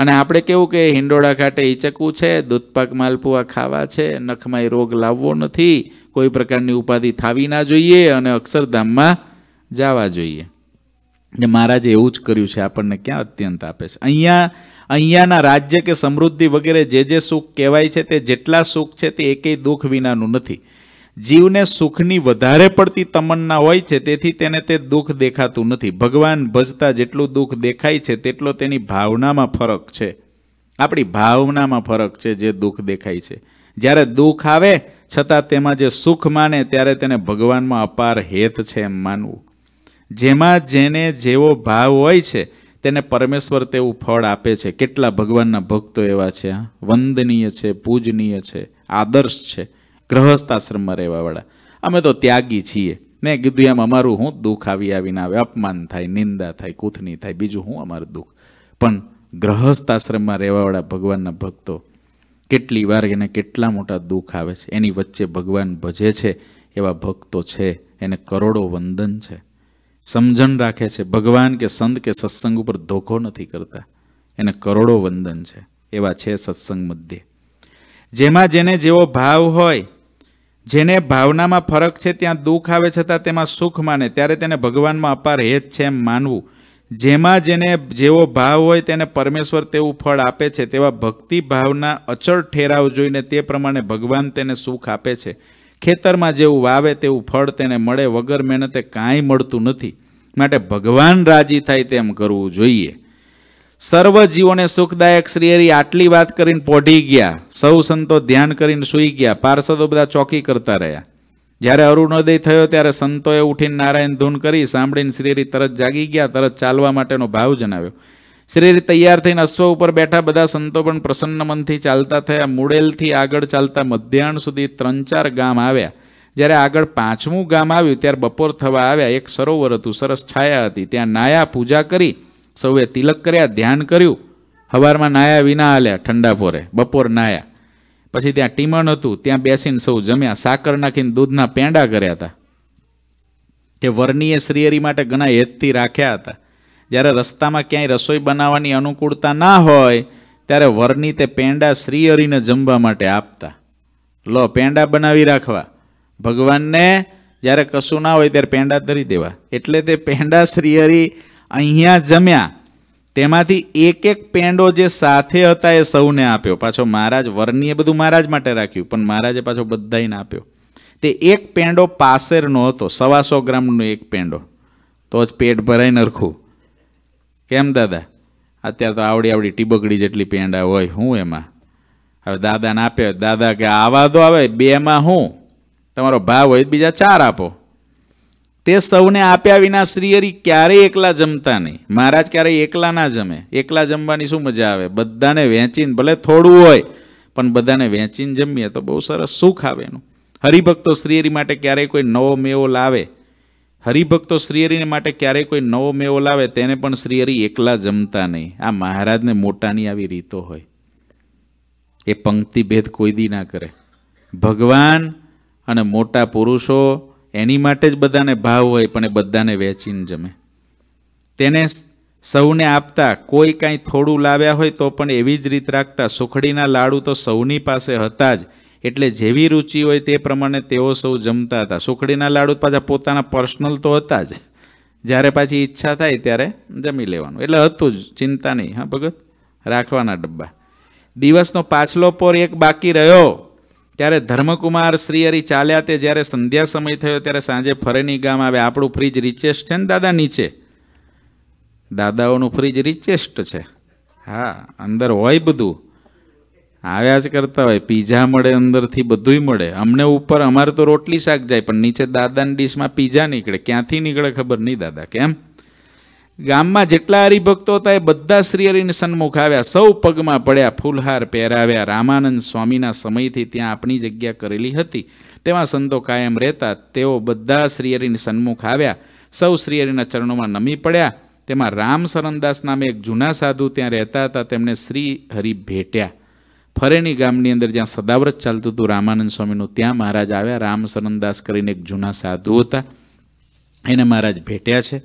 અને આપણે કેવું કે હિંડોળા ખાતે ઈચકવું છે દૂધપાક માલપુઆ ખાવા છે નખમાં રોગ લાવવો નથી કોઈ પ્રકારની ઉપાધિ થાવી ના જોઈએ અને અક્ષરધામમાં જવા જોઈએ ને મહારાજે એવું જ કર્યું છે આપણને ક્યાં અત્યંત આપે છે અહીંયા અહીંયાના રાજ્ય કે સમૃદ્ધિ વગેરે જે જે સુખ કહેવાય છે તે જેટલા સુખ છે તે એકેય દુઃખ વિનાનું નથી જીવને સુખની વધારે પડતી તમન્ના હોય છે તેથી તેને તે દુઃખ દેખાતું નથી ભગવાન ભજતા જેટલું દુઃખ દેખાય છે તેટલો તેની ભાવનામાં ફરક છે આપણી ભાવનામાં ફરક છે જે દુઃખ દેખાય છે જ્યારે દુઃખ આવે છતાં તેમાં જે સુખ માને ત્યારે તેને ભગવાનમાં અપાર હેત છે એમ માનવું જેમાં જેને જેવો ભાવ હોય છે તેને પરમેશ્વર તેવું ફળ આપે છે કેટલા ભગવાનના ભક્તો એવા છે વંદનીય છે પૂજનીય છે આદર્શ છે ગ્રહસ્થ આશ્રમમાં રહેવાવાળા અમે તો ત્યાગી છીએ ને કીધું એમ અમારું શું દુઃખ આવી આવીને આવે અપમાન થાય નિંદા થાય કૂથની થાય બીજું શું અમારું દુઃખ પણ ગ્રહસ્થ આશ્રમમાં રહેવાવાળા ભગવાનના ભક્તો કેટલી વાર એને કેટલા મોટા દુઃખ આવે છે એની વચ્ચે ભગવાન ભજે છે એવા ભક્તો છે એને કરોડો વંદન છે સમજણ રાખે છે ભગવાન કે સંત કે સત્સંગ ઉપર ધોખો નથી કરતા એને કરોડો વંદન છે એવા છે સત્સંગ મધ્યે જેમાં જેને જેવો ભાવ હોય જેને ભાવનામાં ફરક છે ત્યાં દુઃખ આવે છતાં તેમાં સુખ માને ત્યારે તેને ભગવાનમાં અપાર હેત છે એમ માનવું જેમાં જેને જેવો ભાવ હોય તેને પરમેશ્વર તેવું ફળ આપે છે તેવા ભક્તિ ભાવના અચળ ઠેરાવ જોઈને તે પ્રમાણે ભગવાન તેને સુખ આપે છે ખેતરમાં જેવું વાવે તેવું ફળ તેને મળે વગર મહેનતે કાંઈ મળતું નથી માટે ભગવાન રાજી થાય તેમ કરવું જોઈએ સર્વ જીવોને સુખદાયક શ્રીહરી આટલી વાત કરીને પોઢી ગયા સૌ સંતો ધ્યાન કરીને સૂઈ ગયા પાર્ષદો બધા ચોકી કરતા રહ્યા જ્યારે અરુણોદય થયો ત્યારે સંતોએ ઉઠીને નારાયણ ધૂન કરી સાંભળીને શ્રીહરી તરત જાગી ગયા તરત ચાલવા માટેનો ભાવ જણાવ્યો શ્રીહરી તૈયાર થઈને અશ્વ ઉપર બેઠા બધા સંતો પણ પ્રસન્ન મનથી ચાલતા થયા મુડેલથી આગળ ચાલતા મધ્યાહન સુધી ત્રણ ચાર ગામ આવ્યા જ્યારે આગળ પાંચમું ગામ આવ્યું ત્યારે બપોર થવા આવ્યા એક સરોવર હતું સરસ છાયા હતી ત્યાં નાયા પૂજા કરી સૌએ તિલક કર્યા ધ્યાન કર્યું હવારમાં નાયા વિના હાલ્યા ઠંડા પોરે બપોર નાયા પછી ત્યાં ટીમણ હતું ત્યાં બેસીને સૌ જમ્યા સાકર નાખીને દૂધના પેંડા કર્યા હતા તે વર્ણીએ શ્રીહરી માટે ઘણા હેતથી રાખ્યા હતા જ્યારે રસ્તામાં ક્યાંય રસોઈ બનાવવાની અનુકૂળતા ના હોય ત્યારે વરની તે પેંડા શ્રીહરીને જમવા માટે આપતા લો પેંડા બનાવી રાખવા ભગવાનને જ્યારે કશું ના હોય ત્યારે પેંડા ધરી દેવા એટલે તે પેંડા શ્રીહરી અહીંયા જમ્યા તેમાંથી એક એક પેંડો જે સાથે હતા એ સૌને આપ્યો પાછો મહારાજ વર્ણીએ બધું મહારાજ માટે રાખ્યું પણ મહારાજે પાછો બધાને આપ્યો તે એક પેંડો પાસેરનો હતો સવાસો ગ્રામનો એક પેંડો તો જ પેટ ભરાય નરખું કેમ દાદા અત્યારે તો આવડી આવડી ટીબકડી જેટલી પેંડા હોય હું એમાં હવે દાદાને આપે દાદા કે આવા તો આવે બેમાં હું તમારો ભાવ હોય બીજા ચાર આપો તે સૌને આપ્યા વિના શ્રીહરિ ક્યારેય એકલા જમતા નહીં મહારાજ ક્યારેય એકલા ના જમે એકલા જમવાની શું મજા આવે બધાને વહેંચીને ભલે થોડું હોય પણ બધાને વહેંચીને જમીએ તો બહુ સરસ સુખ આવે એનું હરિભક્તો શ્રીહરિ માટે ક્યારેય કોઈ નવો મેવો લાવે હરિભક્તો શ્રીહરિને માટે ક્યારેય કોઈ નવો મેવો લાવે તેને પણ શ્રીહરિ એકલા જમતા નહીં આ મહારાજને મોટાની આવી રીતો હોય એ પંક્તિભેદ કોઈ દી ના કરે ભગવાન અને મોટા પુરુષો એની માટે જ બધાને ભાવ હોય પણ એ બધાને વેચીને જમે તેને સૌને આપતા કોઈ કાંઈ થોડું લાવ્યા હોય તો પણ એવી જ રીત રાખતા સુખડીના લાડુ તો સૌની પાસે હતા જ એટલે જેવી રુચિ હોય તે પ્રમાણે તેઓ સૌ જમતા હતા સુખડીના લાડુ પાછા પોતાના પર્સનલ તો હતા જ જ્યારે પાછી ઈચ્છા થાય ત્યારે જમી લેવાનું એટલે હતું જ ચિંતા નહીં હા ભગત રાખવાના ડબ્બા દિવસનો પાછલો પોર એક બાકી રહ્યો ત્યારે ધર્મકુમાર શ્રી હરી ચાલ્યા તે જ્યારે સંધ્યા સમય થયો ત્યારે સાંજે ફરેની ગામ આવે આપણું ફ્રીજ રિચેસ્ટ છે ને દાદા નીચે દાદાઓનું ફ્રીજ રિચેસ્ટ છે હા અંદર હોય બધું આવ્યા જ કરતા હોય પીઝા મળે અંદરથી બધુંય મળે અમને ઉપર અમારે તો રોટલી શાક જાય પણ નીચે દાદાની ડીશમાં પીઝા નીકળે ક્યાંથી નીકળે ખબર નહીં દાદા કેમ ગામમાં જેટલા હરિભક્તો હતા એ બધા શ્રીહરિને સન્મુખ આવ્યા સૌ પગમાં પડ્યા ફૂલહાર પહેરાવ્યા રામાનંદ સ્વામીના સમયથી ત્યાં આપણી જગ્યા કરેલી હતી તેમાં સંતો કાયમ રહેતા તેઓ બધા શ્રી શ્રીહરિને સન્મુખ આવ્યા સૌ શ્રી હરિના ચરણોમાં નમી પડ્યા તેમાં રામ સરનદાસ નામે એક જૂના સાધુ ત્યાં રહેતા હતા તેમને શ્રી હરિ ભેટ્યા ફરેણી ગામની અંદર જ્યાં સદાવ્રત ચાલતું હતું રામાનંદ સ્વામીનું ત્યાં મહારાજ આવ્યા રામ સરનદાસ કરીને એક જૂના સાધુ હતા એને મહારાજ ભેટ્યા છે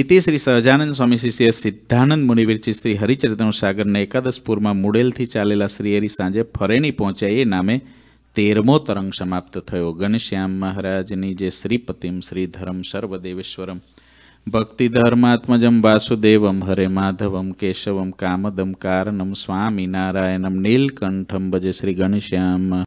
ઇતિ શ્રી સહજાનંદ સ્વામી શ્રી શિષ્ય સિદ્ધાનંદ મુનિવિરચી શ્રી હરિચરિતનું સાગરના એકાદશપુરમાં મૂળેલથી ચાલેલા શ્રીહરિ સાંજે ફરેણી પહોંચ્યા એ નામે તેરમો તરંગ સમાપ્ત થયો ગણશ્યામ મહારાજની જે શ્રીપતિમ શ્રીધરમ સર્વદેવેશ્વરમ ભક્તિ ધર્માત્મજમ વાસુદેવમ હરે માધવમ કેશવમ કામદમ કારણમ સ્વામિનારાયણમ નીલકંઠમ ભજે શ્રી ગણશ્યામ